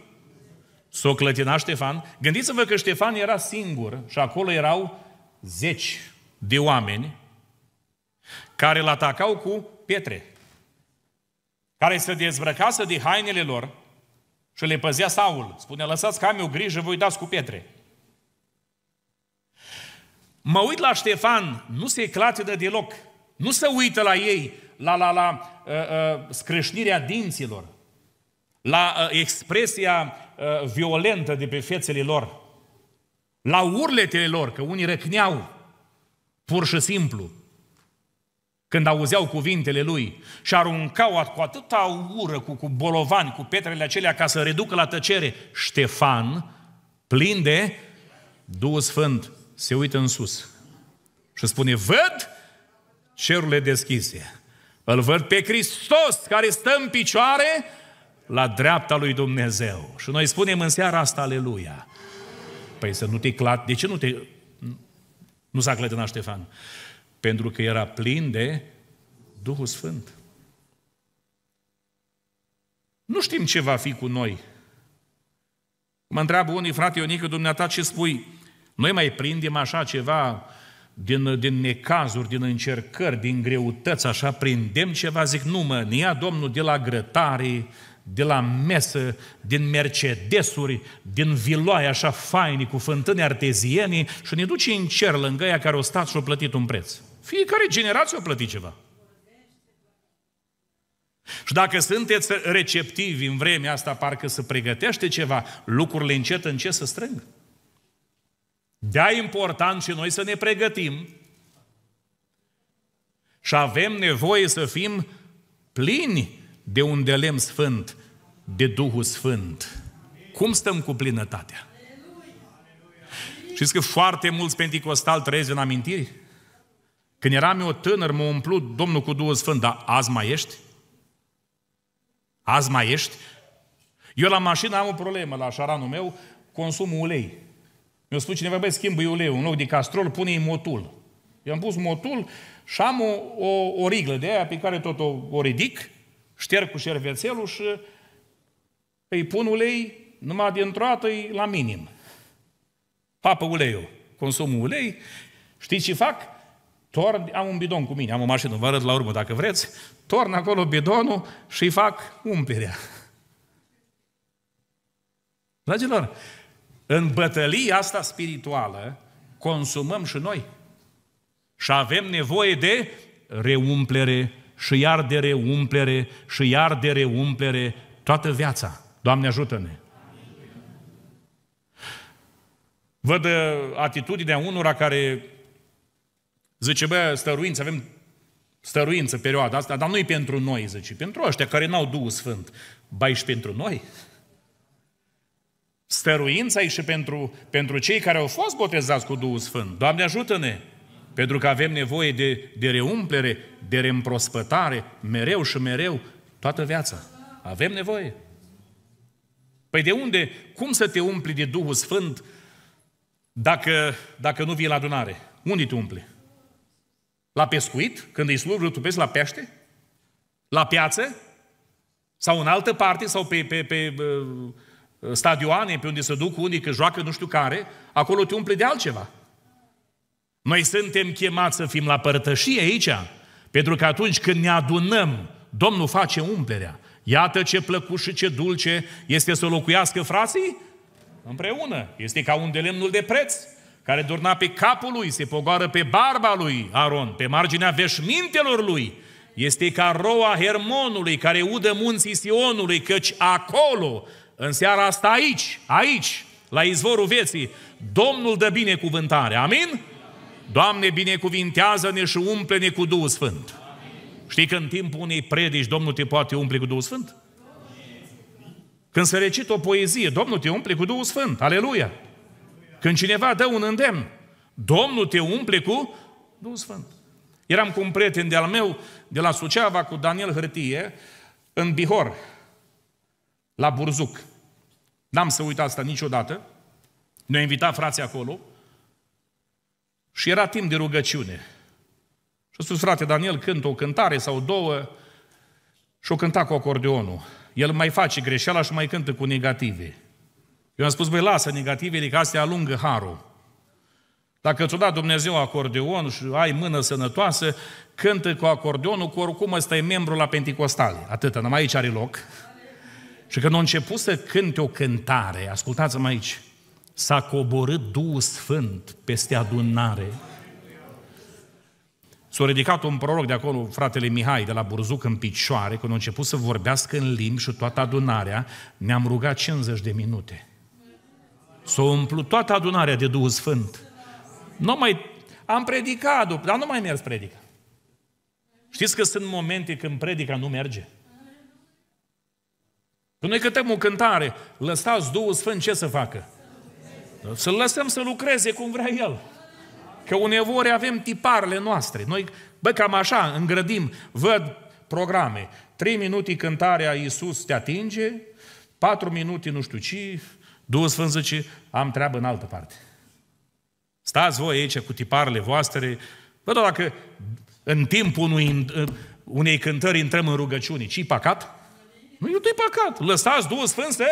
A: s-o clătina Ștefan. Gândiți-vă că Ștefan era singur și acolo erau zeci de oameni care îl atacau cu pietre, care se dezbrăcase de hainele lor și le păzea Saul. Spune, lăsați că am eu grijă, voi dați cu pietre. Mă uit la Ștefan, nu se de deloc. Nu se uită la ei, la, la, la uh, uh, scrâșnirea dinților, la uh, expresia uh, violentă de pe fețele lor, la urletele lor, că unii răcneau pur și simplu, când auzeau cuvintele lui și aruncau cu atâta ură, cu, cu bolovani, cu petrele acelea, ca să reducă la tăcere, Ștefan, plin de Duhul Sfânt, se uită în sus și spune, văd cerurile deschise, îl văd pe Hristos care stă în picioare la dreapta lui Dumnezeu. Și noi spunem în seara asta, aleluia. Păi să nu te clat, de ce nu te nu s-a clătinat Ștefan. Pentru că era plin de Duhul Sfânt. Nu știm ce va fi cu noi. Mă întreabă unii, frate Ionică, dumneata ce spui? Noi mai prindem așa ceva din, din necazuri, din încercări, din greutăți, așa prindem ceva, zic, nu mă, ne ia Domnul de la grătare, de la mesă, din mercedesuri, din viloaie așa faini, cu fântâni arteziene și ne duce în cer lângă ea care o stat și o plătit un preț. Fiecare generație o plătit ceva. Și dacă sunteți receptivi în vremea asta, parcă se pregătește ceva, lucrurile încet, încet să strâng. de important și noi să ne pregătim și avem nevoie să fim plini de un delem sfânt, de Duhul Sfânt. Cum stăm cu plinătatea? Știți că foarte mulți penticostali trăiesc în amintiri? Când eram eu tânăr, mă umplut Domnul cu Duhul Sfânt, dar azi mai ești? Azi mai ești? Eu la mașină am o problemă, la șaranul meu, consum ulei. Mi-a spus cineva, băi, schimbă uleiul, în loc de castrol, pune-i motul. Eu am pus motul și am o, o, o riglă de aia pe care tot o, o ridic, șterg cu șervețelul și îi pun ulei, numai din troată la minim. Papă uleiul, consumul ulei, știți ce fac? Torn, am un bidon cu mine, am o mașină, vă arăt la urmă dacă vreți, torn acolo bidonul și îi fac umplerea. Dragilor, în bătălia asta spirituală consumăm și noi. Și avem nevoie de reumplere și iar de reumplere și iar de reumplere toată viața. Doamne ajută-ne! Văd uh, atitudinea unora care zice, băi, stăruință, avem stăruință perioada asta, dar nu-i pentru noi, zice, pentru ăștia care n-au Duhul Sfânt. Ba, și pentru noi? Stăruința e și pentru, pentru cei care au fost botezați cu Duhul Sfânt. Doamne ajută-ne! Pentru că avem nevoie de, de reumplere, de reîmprospătare, mereu și mereu, toată viața. Avem nevoie. Păi de unde, cum să te umpli de Duhul Sfânt dacă, dacă nu vii la adunare? Unde te umpli? La pescuit? Când îi slujb, rutupezi la pește? La piață? Sau în altă parte? Sau pe, pe, pe stadioane, pe unde se duc unii, că joacă nu știu care? Acolo te umpli de altceva. Noi suntem chemați să fim la părtășie aici, pentru că atunci când ne adunăm, Domnul face umplerea. Iată ce plăcut și ce dulce este să locuiască frații împreună. Este ca un de lemnul de preț care durna pe capul lui, se pogoară pe barba lui Aron, pe marginea veșmintelor lui. Este ca roa Hermonului care udă munții Sionului, căci acolo, în seara asta aici, aici, la izvorul vieții, Domnul dă binecuvântare. Amin? Doamne, binecuvintează-ne și umple-ne cu Duhul Sfânt. Știi că în timpul unei predici Domnul te poate umple cu Duhul Sfânt? Când se recită o poezie, Domnul te umple cu Duhul Sfânt, aleluia! Când cineva dă un îndemn, Domnul te umple cu Duhul Sfânt. Eram cu un prieten de-al meu, de la Suceava, cu Daniel Hârtie, în Bihor, la Burzuc. N-am să uit asta niciodată. Ne-a invitat frații acolo și era timp de rugăciune a spus, frate Daniel, cântă o cântare sau două și o cânta cu acordeonul. El mai face greșeala și mai cântă cu negative. Eu am spus, băi, lasă negativele, că adică astea alungă harul. Dacă ți-o dat Dumnezeu acordeon și ai mână sănătoasă, cântă cu acordeonul, cu oricum ăsta e membru la Pentecostale. Atât, numai aici are loc. Și când a început să cânte o cântare, ascultați-mă aici, s-a coborât Duhul Sfânt peste adunare. S-a ridicat un proroc de acolo, fratele Mihai, de la Burzuc, în picioare, când a început să vorbească în limbi și toată adunarea, ne-am rugat 50 de minute. S-a umplut toată adunarea de Duhul Sfânt. Nu mai... Am predicat, dar nu mai mers predica. Știți că sunt momente când predica nu merge? Când noi cântăm o cântare, lăsați Duhul Sfânt ce să facă? Să-L lăsăm să lucreze cum vrea El. Că uneori avem tiparele noastre. Noi, bă, cam așa, îngrădim, văd programe. Trei minute cântarea Iisus te atinge, patru minute nu știu ce, Duhul Sfânt zice, am treabă în altă parte. Stați voi aici cu tiparele voastre. Bă, doar dacă în timpul unui, unei cântări intrăm în rugăciune, ce-i păcat? Nu, nu i păcat. Lăsați Duhul Sfânt să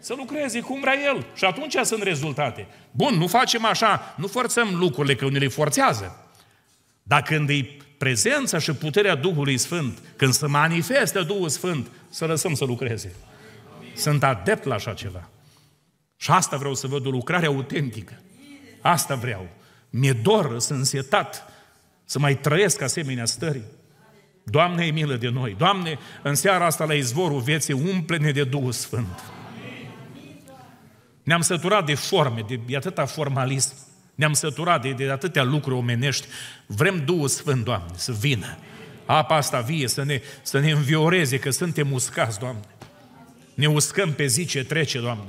A: să lucreze cum vrea el. Și atunci sunt rezultate. Bun, nu facem așa, nu forțăm lucrurile, că unii le forțează. Dar când e prezența și puterea Duhului Sfânt, când se manifestă Duhul Sfânt, să lăsăm să lucreze. Sunt adept la așa ceva. Și asta vreau să văd o lucrare autentică. Asta vreau. Mi-e dor, sunt însetat să mai trăiesc asemenea stării. Doamne, e milă de noi. Doamne, în seara asta la izvorul vieții, umple-ne de Duhul Sfânt. Ne-am săturat de forme, de, de atâta formalism. Ne-am săturat de, de atâtea lucruri omenești. Vrem Duhul Sfânt, Doamne, să vină. Apa asta vie, să ne, să ne învioreze, că suntem uscați, Doamne. Ne uscăm pe zi ce trece, Doamne.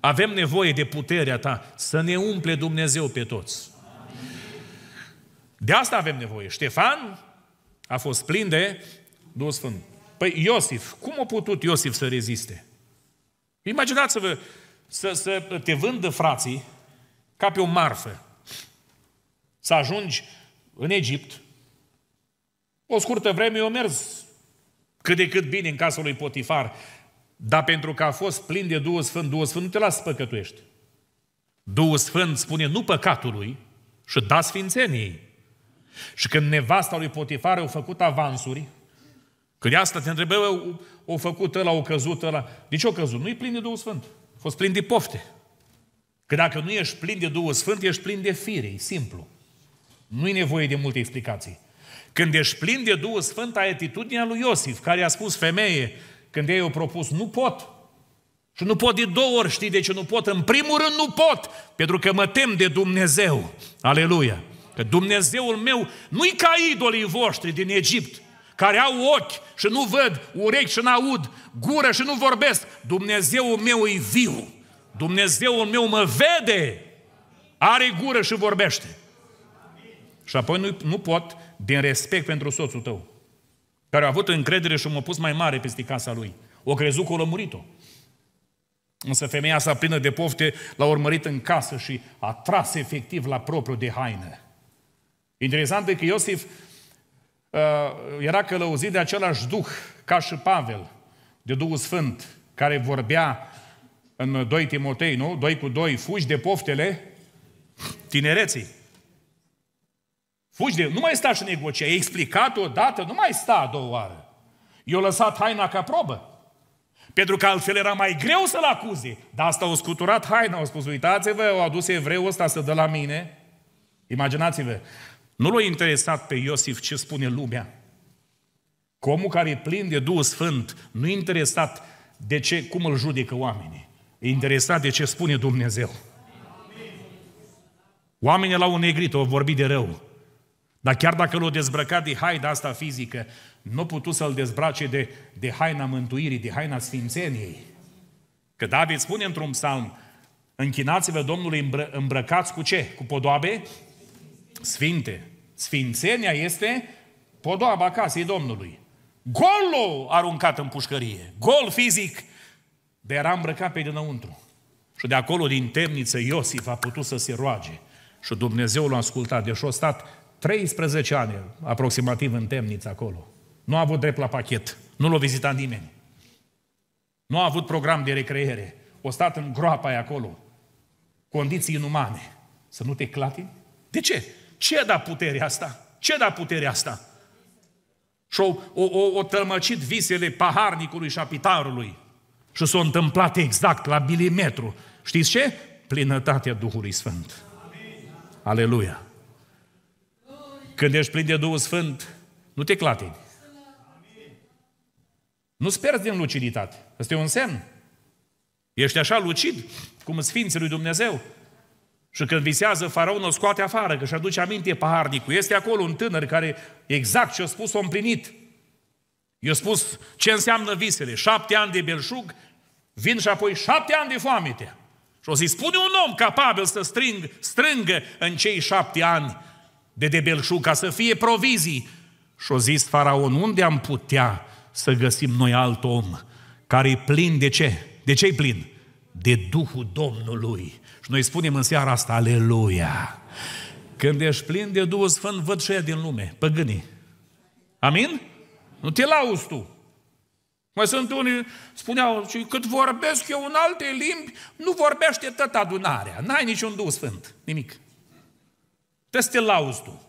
A: Avem nevoie de puterea Ta să ne umple Dumnezeu pe toți. De asta avem nevoie. Ștefan a fost plin de Duhul Sfânt. Păi Iosif, cum a putut Iosif să reziste? Imaginați-vă să, să te vândă frații ca pe o marfă. Să ajungi în Egipt. O scurtă vreme eu mers cât de cât bine în casa lui Potifar, dar pentru că a fost plin de Duhul Sfânt, Duhul Sfânt nu te lasă să păcătuiești. Duhul Sfânt spune nu păcatului și da sfințeniei. Și când nevasta lui Potifar au făcut avansuri, că de asta te întrebă, o făcut ăla, o căzut ăla. De ce o căzut? Nu-i plin de Duhul Sfânt fost plin de pofte. Că dacă nu ești plin de Duhul Sfânt, ești plin de fire, e simplu. Nu-i nevoie de multe explicații. Când ești plin de Duhul Sfânt, ai atitudinea lui Iosif, care i-a spus femeie, când ei au propus, nu pot. Și nu pot de două ori, știi de ce nu pot? În primul rând nu pot, pentru că mă tem de Dumnezeu. Aleluia! Că Dumnezeul meu nu-i ca idolii voștri din Egipt, care au ochi și nu văd, urechi și nu aud, gură și nu vorbesc. Dumnezeul meu e viu. Dumnezeul meu mă vede. Are gură și vorbește. Și apoi nu, nu pot, din respect pentru soțul tău, care a avut încredere și m-a pus mai mare peste casa lui. O crezut că o lămurit-o. Însă femeia s-a plină de pofte, l-a urmărit în casă și a tras efectiv la propriu de haină. Interesant e că Iosif Uh, era călăuzit de același Duh ca și Pavel, de Duhul Sfânt, care vorbea în 2 Timotei, nu? 2 cu 2, fugi de poftele tinereții. Fugi de... Nu mai sta și negocia. E explicat odată, nu mai sta a doua oară. I-a lăsat haina ca probă. Pentru că altfel era mai greu să-l acuze. Dar asta au scuturat haina, au spus, uitați-vă, au adus evreul ăsta să dă la mine. Imaginați-vă, nu l-a interesat pe Iosif ce spune lumea. Că omul care e plin de Duhul Sfânt nu e interesat de ce, cum îl judecă oamenii. E interesat de ce spune Dumnezeu. Oamenii l-au negrit, au vorbit de rău. Dar chiar dacă l-au dezbrăcat de haida asta fizică, nu a putut să-l dezbrace de, de haina mântuirii, de haina sfințeniei. Că David spune într-un psalm, închinați-vă Domnului îmbră, îmbrăcați cu ce? Cu podoabe? sfinte. Sfințenia este podoaba casei Domnului. Golul aruncat în pușcărie, gol fizic, de era îmbrăcat pe dinăuntru. Și de acolo, din temniță, Iosif a putut să se roage. Și Dumnezeu l-a ascultat, deși a stat 13 ani aproximativ în temniță acolo. Nu a avut drept la pachet, nu l-a vizitat nimeni. Nu a avut program de recreere. O stat în groapa aia acolo. Condiții inumane. Să nu te clate? De ce? ce da puterea asta? Ce da puterea asta? Și o, o, o, o tălmăcit visele paharnicului și apitarului. Și s-a întâmplat exact la milimetru. Știți ce? Plinătatea Duhului Sfânt. Amin. Aleluia! Când ești plin de Duhul Sfânt, nu te clatini. nu sperzi pierzi din luciditate. Asta e un semn. Ești așa lucid, cum Sfinții lui Dumnezeu, și când visează faraon, o scoate afară, că și aduce aminte paharnicul. Este acolo un tânăr care exact ce a spus, o împlinit. I-a spus ce înseamnă visele. Șapte ani de belșug, vin și apoi șapte ani de foamete. Și o zis, spune un om capabil să strâng, strângă în cei șapte ani de debelșug ca să fie provizii. Și o zis faraon, unde am putea să găsim noi alt om care e plin de ce? De ce e plin? De Duhul Domnului și noi spunem în seara asta, aleluia! Când ești plin de Duhul Sfânt, văd și din lume, păgânii. Amin? Nu te lauzi tu. Mai sunt unii, spuneau, și cât vorbesc eu în alte limbi, nu vorbește tot adunarea. N-ai niciun Duh Sfânt, nimic. Trebuie să te lauzi tu.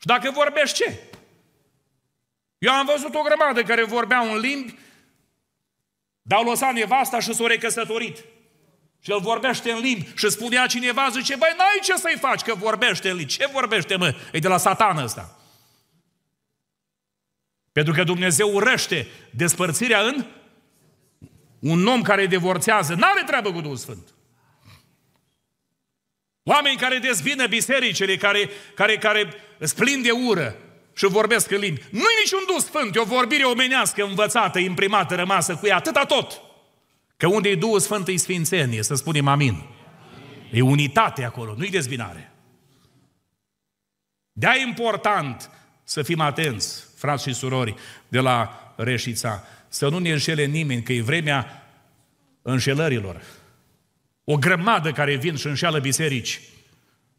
A: Și dacă vorbești ce? Eu am văzut o grămadă care vorbea în limbi, dar au lăsat nevasta și s au recăsătorit. Și el vorbește în limbi și spunea cineva, zice, băi, n-ai ce să-i faci că vorbește în limbi. Ce vorbește, mă? E de la satan ăsta. Pentru că Dumnezeu urăște despărțirea în un om care divorțează. N-are treabă cu Duhul Sfânt. Oameni care dezbină bisericile, care, care, care splinde de ură și vorbesc în limbi. Nu-i niciun Duh Sfânt, e o vorbire omenească învățată, imprimată, rămasă cu ea, atâta tot. Că unde e Duhul Sfânt, e Sfințenie, să spunem amin. E unitate acolo, nu-i dezbinare. de e important să fim atenți, frați și surori, de la Reșița, să nu ne înșele nimeni, că e vremea înșelărilor. O grămadă care vin și înșeală biserici.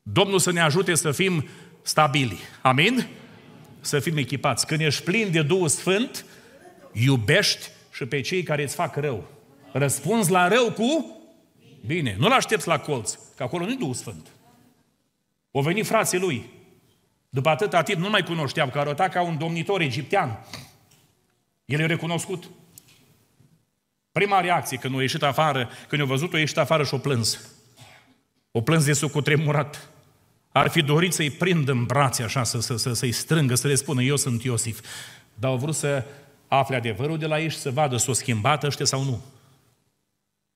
A: Domnul să ne ajute să fim stabili. Amin? Să fim echipați. Când ești plin de Duhul Sfânt, iubești și pe cei care îți fac rău. Răspuns la rău cu bine. Nu-l aștepți la colț, că acolo nu-i Duhul Sfânt. O veni frații lui. După atâta timp nu mai cunoșteam, că arăta ca un domnitor egiptean. El e recunoscut. Prima reacție când o ieșit afară, când o văzut, o ieșit afară și o plâns. O plâns de tremurat. Ar fi dorit să-i prindă în brațe așa, să, să, să, să-i strângă, să le spună, eu sunt Iosif. Dar au vrut să afle adevărul de la ei și să vadă s-o schimbat ăștia sau nu.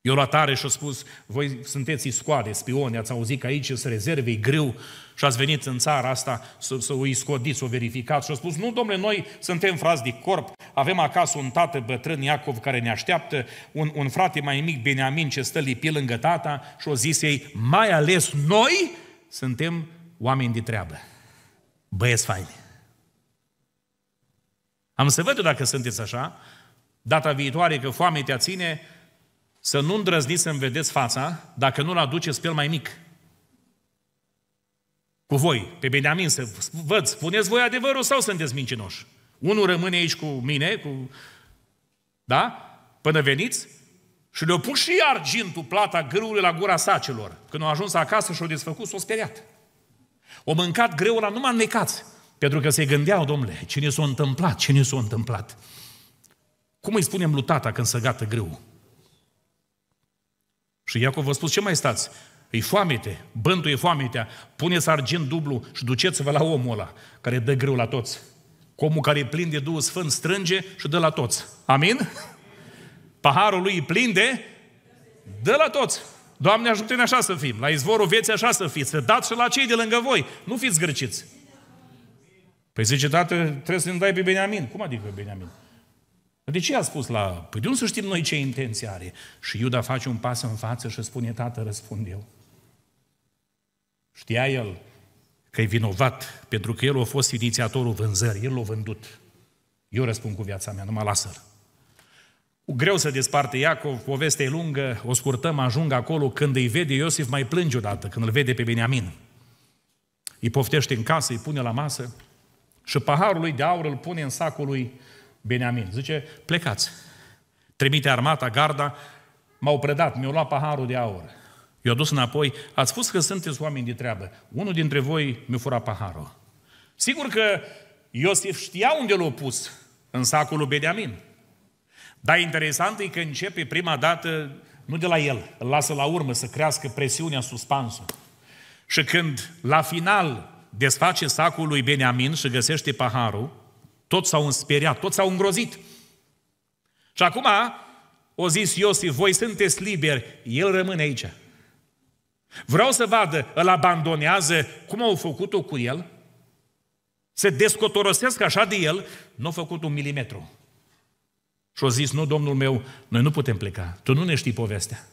A: Eu la tare și-a spus, voi sunteți iscoade, spioni, ați auzit că aici sunt rezerve, e greu și ați venit în țara asta să, să o iscodiți, să o verificați. Și a spus, nu, domnule, noi suntem frați de corp, avem acasă un tată bătrân, Iacov, care ne așteaptă, un, un frate mai mic, Beniamin, ce stă lipi lângă tata și o zis ei, mai ales noi suntem oameni de treabă. Băieți faini. Am să văd eu dacă sunteți așa, data viitoare că foamea te ține, să nu îndrăzniți să-mi vedeți fața dacă nu-l aduceți pe el mai mic. Cu voi, pe Beniamin, să văd, spuneți voi adevărul sau sunteți mincinoși? Unul rămâne aici cu mine, cu... Da? Până veniți? Și le-o pus și argintul, plata, grâului la gura sacelor. Când au ajuns acasă și au desfăcut, s-au speriat. O mâncat greul la numai necați. Pentru că se gândeau, domnule, ce ne s-a întâmplat, ce ne s-a întâmplat. Cum îi spunem lui tata când se gata greu? Și Iacov a spus, ce mai stați? E foamete, bântuie foametea, puneți argint dublu și duceți-vă la omul ăla, care dă greu la toți. omul care e plin de Duhul Sfânt strânge și dă la toți. Amin? Paharul lui e plin de... Dă la toți. Doamne ajută-ne așa să fim, la izvorul vieții așa să fiți, să dați și la cei de lângă voi, nu fiți grăciți. Păi zice, tată, trebuie să ne dai pe Beniamin. Cum adică pe Beniamin? De ce a spus la... Păi de unde să știm noi ce intenție are? Și Iuda face un pas în față și spune, tată, răspund eu. Știa el că e vinovat, pentru că el a fost inițiatorul vânzării, el l-a vândut. Eu răspund cu viața mea, nu mă lasă-l. Greu să desparte Iacov, povestea e lungă, o scurtăm, ajung acolo, când îi vede Iosif mai plânge odată, când îl vede pe Beniamin. Îi poftește în casă, îi pune la masă și paharul lui de aur îl pune în sacul lui Beniamin. Zice, plecați. Trimite armata, garda, m-au predat, mi-au luat paharul de aur. I-au dus înapoi, ați spus că sunteți oameni de treabă. Unul dintre voi mi-a furat paharul. Sigur că Iosif știa unde l-a pus, în sacul lui Beniamin. Dar interesant e că începe prima dată, nu de la el, îl lasă la urmă să crească presiunea, suspansul. Și când la final desface sacul lui Beniamin și găsește paharul, toți s-au însperiat, toți s-au îngrozit. Și acum, o zis Iosif, voi sunteți liberi, el rămâne aici. Vreau să vadă, îl abandonează, cum au făcut-o cu el, se descotorosesc așa de el, nu au făcut un milimetru. Și au zis, nu, domnul meu, noi nu putem pleca, tu nu ne știi povestea.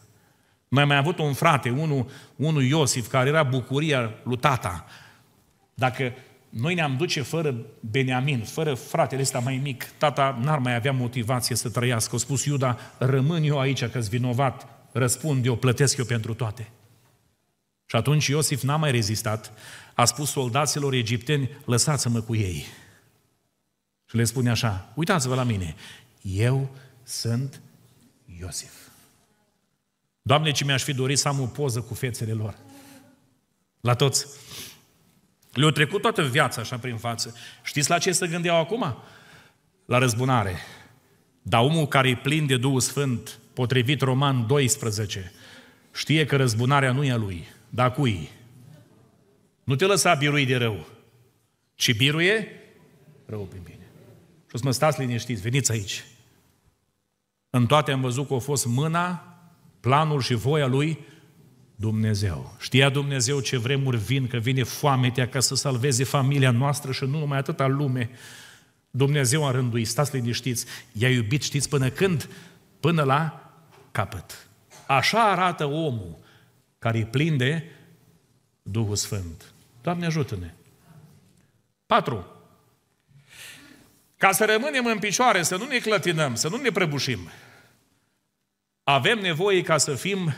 A: Noi am mai avut un frate, unul, unul Iosif, care era bucuria lui tata. Dacă noi ne-am duce fără Beniamin, fără fratele ăsta mai mic, tata n-ar mai avea motivație să trăiască. A spus Iuda, rămân eu aici că-s vinovat, răspund eu, plătesc eu pentru toate. Și atunci Iosif n-a mai rezistat, a spus soldaților egipteni, lăsați-mă cu ei. Și le spune așa, uitați-vă la mine, eu sunt Iosif. Doamne, ce mi-aș fi dorit să am o poză cu fețele lor. La toți. Le-au trecut toată viața așa prin față. Știți la ce se gândeau acum? La răzbunare. Dar omul care e plin de Duhul Sfânt, potrivit Roman 12, știe că răzbunarea nu e a lui, dar cui? Nu te lăsa birui de rău, ci biruie rău prin bine. Și o să mă stați liniștiți, veniți aici. În toate am văzut că a fost mâna, planul și voia lui Dumnezeu. Știa Dumnezeu ce vremuri vin, că vine foametea ca să salveze familia noastră și nu numai atâta lume. Dumnezeu a rânduit, stați liniștiți, i-a iubit, știți, până când? Până la capăt. Așa arată omul care îi plinde Duhul Sfânt. Doamne ajută-ne! 4. Ca să rămânem în picioare, să nu ne clătinăm, să nu ne prăbușim, avem nevoie ca să fim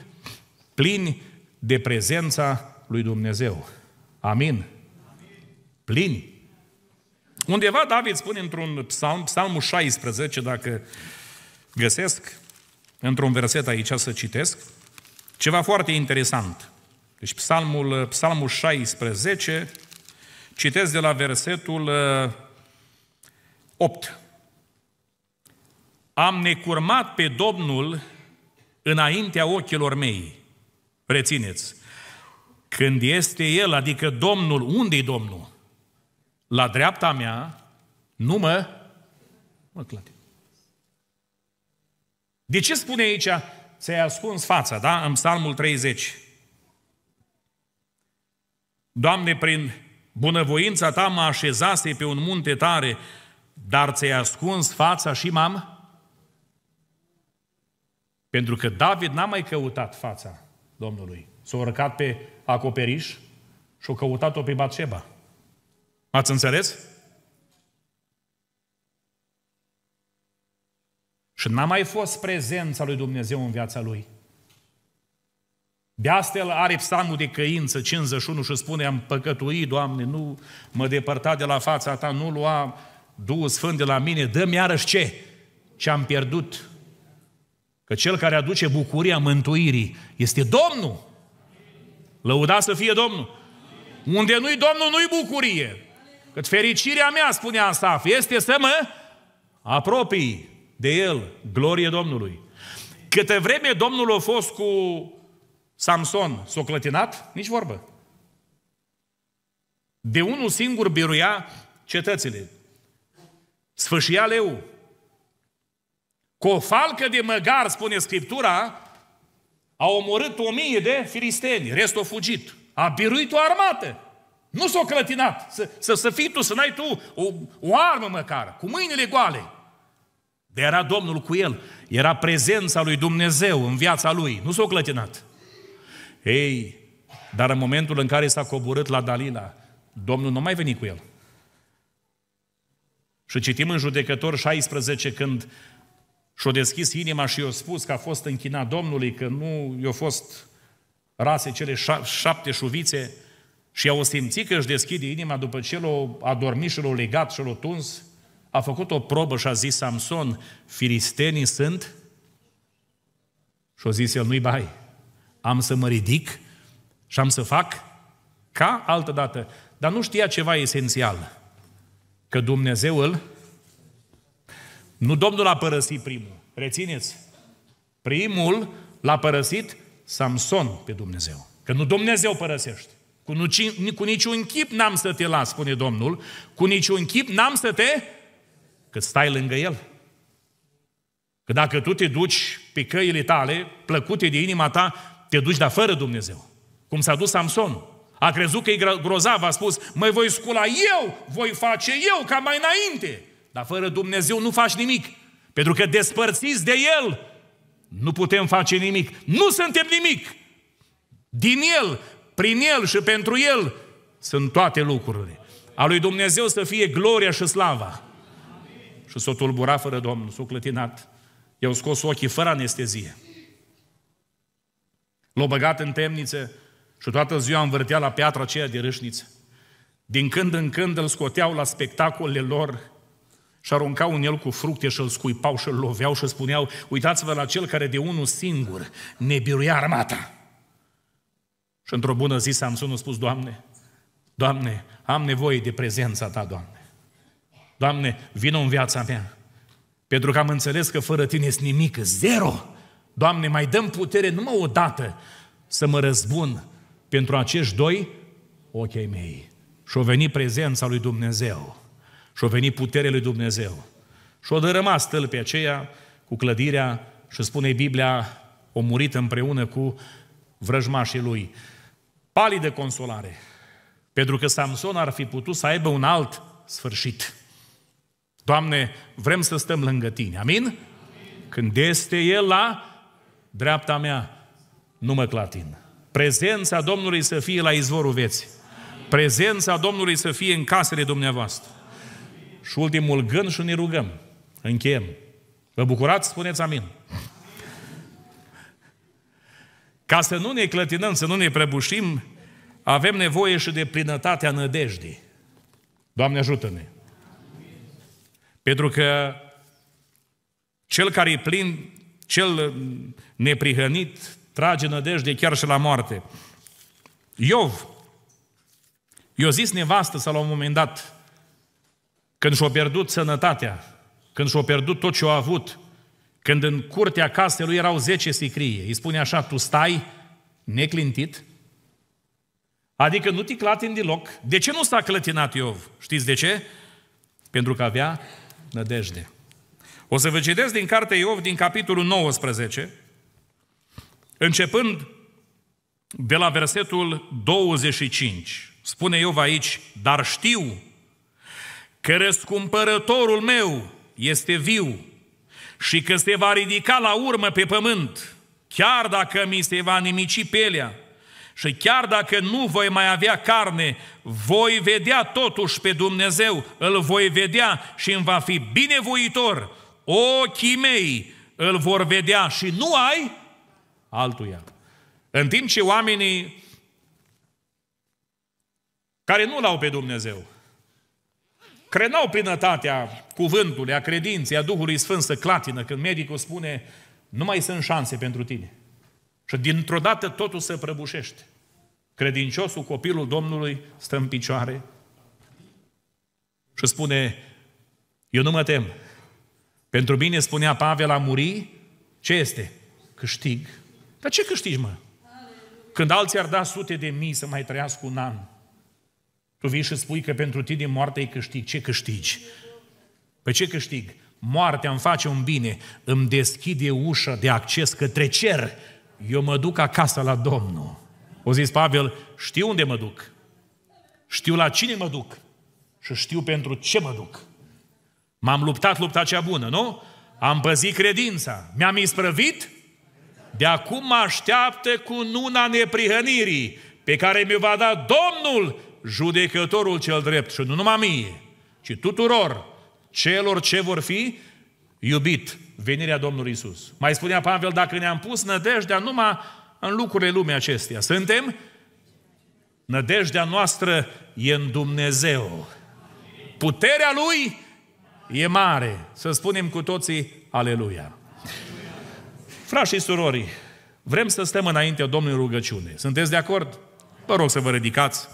A: plini de prezența lui Dumnezeu. Amin. Amin. Plini. Undeva David spune într-un psalm, psalmul 16, dacă găsesc, într-un verset aici să citesc, ceva foarte interesant. Deci psalmul, psalmul 16, citesc de la versetul 8. Uh, Am necurmat pe Domnul înaintea ochilor mei Rețineți, când este El, adică Domnul, unde e Domnul? La dreapta mea, nu mă... Mă clate. De ce spune aici, ți-ai ascuns fața, da? În psalmul 30. Doamne, prin bunăvoința ta mă așezase pe un munte tare, dar ți-ai ascuns fața și m-am... Pentru că David n-a mai căutat fața. Domnului. S-a urcat pe acoperiș și a căutat-o pe Batseba. Ați înțeles? Și n-a mai fost prezența lui Dumnezeu în viața lui. De asta el are psalmul de căință 51 și spune, am păcătuit, Doamne, nu mă depărta de la fața Ta, nu lua Duhul Sfânt de la mine, dă-mi iarăși ce? Ce am pierdut că cel care aduce bucuria mântuirii este Domnul. Lăuda să fie Domnul. Unde nu-i Domnul, nu-i bucurie. Cât fericirea mea, spune Asaf, este să mă apropii de El. Glorie Domnului. Câte vreme Domnul a fost cu Samson, s clătinat? Nici vorbă. De unul singur biruia cetățile. Sfâșia leu. Cu o falcă de măgar, spune Scriptura, a omorât o mie de filisteni, restul a fugit. A biruit o armată. Nu s a clătinat. Să, să, să fii tu, să n-ai tu o, o armă măcar, cu mâinile goale. De era Domnul cu el. Era prezența lui Dumnezeu în viața lui. Nu s a clătinat. Ei, dar în momentul în care s-a coborât la Dalila, Domnul nu mai veni cu el. Și citim în judecător 16 când și-o deschis inima și i-a spus că a fost închinat Domnului, că nu i a fost rase cele șapte șuvițe și au simțit că își deschide inima după ce l-a adormit și l-a legat și l-a tuns, a făcut o probă și a zis Samson, filistenii sunt? Și-a zis el, nu-i bai, am să mă ridic și am să fac ca altădată. Dar nu știa ceva esențial, că Dumnezeu îl nu Domnul a părăsit primul. Rețineți. Primul l-a părăsit Samson pe Dumnezeu. Că nu Dumnezeu părăsește. Cu, nu, cu niciun chip n-am să te las, spune Domnul. Cu niciun chip n-am să te... Că stai lângă El. Că dacă tu te duci pe căile tale, plăcute de inima ta, te duci, de fără Dumnezeu. Cum s-a dus Samson. A crezut că e grozav, a spus, mai voi scula eu, voi face eu, ca mai înainte. Dar fără Dumnezeu nu faci nimic. Pentru că despărțiți de El, nu putem face nimic. Nu suntem nimic. Din El, prin El și pentru El sunt toate lucrurile. A lui Dumnezeu să fie gloria și slava. Și s-o tulbura fără Domnul, s-o clătinat. I-au scos ochii fără anestezie. L-au băgat în temniță și toată ziua învârtea la piatra aceea de râșniță. Din când în când îl scoteau la spectacolele lor și aruncau în el cu fructe și îl scuipau și îl loveau și spuneau, uitați-vă la cel care de unul singur ne biruia armata. Și într-o bună zi Samson a spus, Doamne, Doamne, am nevoie de prezența Ta, Doamne. Doamne, vină în viața mea. Pentru că am înțeles că fără Tine este nimic, zero. Doamne, mai dăm putere numai o dată să mă răzbun pentru acești doi ochii mei. Și-o venit prezența lui Dumnezeu și o venit puterea lui Dumnezeu. și o dărâma stâlpii aceea cu clădirea și spune Biblia, o murit împreună cu vrăjmașii lui. Pali de consolare. Pentru că Samson ar fi putut să aibă un alt sfârșit. Doamne, vrem să stăm lângă Tine. Amin? Amin. Când este El la dreapta mea, nu mă clatin. Prezența Domnului să fie la izvorul vieții. Prezența Domnului să fie în casele dumneavoastră și ultimul gând și ne rugăm. Încheiem. Vă bucurați? Spuneți amin. Ca să nu ne clătinăm, să nu ne prăbușim, avem nevoie și de plinătatea nădejdii. Doamne ajută-ne! Pentru că cel care e plin, cel neprihănit, trage nădejde chiar și la moarte. Iov, i-a zis nevastă sau la un moment dat, când și-a pierdut sănătatea, când și-a pierdut tot ce a avut, când în curtea casei lui erau zece sicrie, îi spune așa, tu stai neclintit? Adică nu te clatin deloc. De ce nu s-a clătinat Iov? Știți de ce? Pentru că avea nădejde. O să vă citesc din cartea Iov, din capitolul 19, începând de la versetul 25. Spune Iov aici, dar știu că răscumpărătorul meu este viu și că se va ridica la urmă pe pământ, chiar dacă mi se va nimici pelea și chiar dacă nu voi mai avea carne, voi vedea totuși pe Dumnezeu, îl voi vedea și îmi va fi binevoitor. Ochii mei îl vor vedea și nu ai altuia. În timp ce oamenii care nu l-au pe Dumnezeu, Crenau plinătatea cuvântului, a credinței, a Duhului Sfânt să clatină când medicul spune nu mai sunt șanse pentru tine. Și dintr-o dată totul se prăbușește. Credinciosul, copilul Domnului, stă în picioare și spune, eu nu mă tem. Pentru mine, spunea Pavel, a muri, ce este? Câștig. Dar ce câștigi, mă? Când alții ar da sute de mii să mai trăiască un an, tu vii și spui că pentru tine moartea e câștig. Ce câștigi? Pe păi ce câștig? Moartea îmi face un bine, îmi deschide ușa de acces către cer. Eu mă duc acasă la Domnul. O zis Pavel, știu unde mă duc, știu la cine mă duc și știu pentru ce mă duc. M-am luptat lupta cea bună, nu? Am păzit credința, mi-am isprăvit, de acum mă așteaptă cu nuna neprihănirii pe care mi-o va da Domnul judecătorul cel drept și nu numai mie, ci tuturor celor ce vor fi iubit venirea Domnului Isus. Mai spunea Pavel, dacă ne-am pus nădejdea numai în lucrurile lumii acesteia, suntem? Nădejdea noastră e în Dumnezeu. Puterea Lui e mare. Să spunem cu toții, aleluia. Frați și surori, vrem să stăm înaintea Domnului rugăciune. Sunteți de acord? Vă rog să vă ridicați.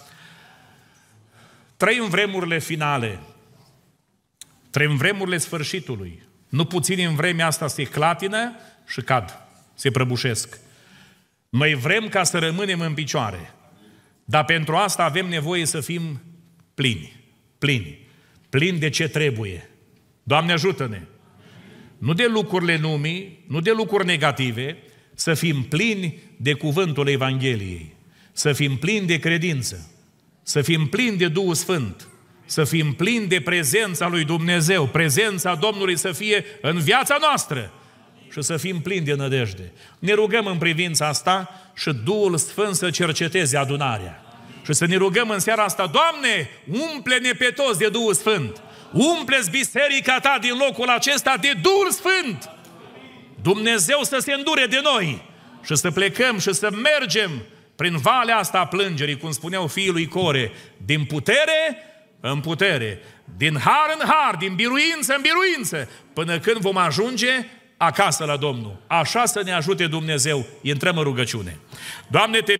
A: Trăim vremurile finale. Trăim vremurile sfârșitului. Nu puțin în vremea asta se clatină și cad, se prăbușesc. Noi vrem ca să rămânem în picioare, dar pentru asta avem nevoie să fim plini, plini, plini de ce trebuie. Doamne ajută-ne! Nu de lucrurile lumii, nu de lucruri negative, să fim plini de cuvântul Evangheliei, să fim plini de credință să fim plini de Duhul Sfânt, să fim plini de prezența lui Dumnezeu, prezența Domnului să fie în viața noastră și să fim plini de nădejde. Ne rugăm în privința asta și Duhul Sfânt să cerceteze adunarea. Și să ne rugăm în seara asta, Doamne, umple-ne pe toți de Duhul Sfânt. Umple-ți biserica ta din locul acesta de Duhul Sfânt. Dumnezeu să se îndure de noi și să plecăm și să mergem prin valea asta a plângerii, cum spuneau fiii lui Core, din putere în putere, din har în har, din biruință în biruință, până când vom ajunge acasă la Domnul. Așa să ne ajute Dumnezeu. Intrăm în rugăciune. Doamne, te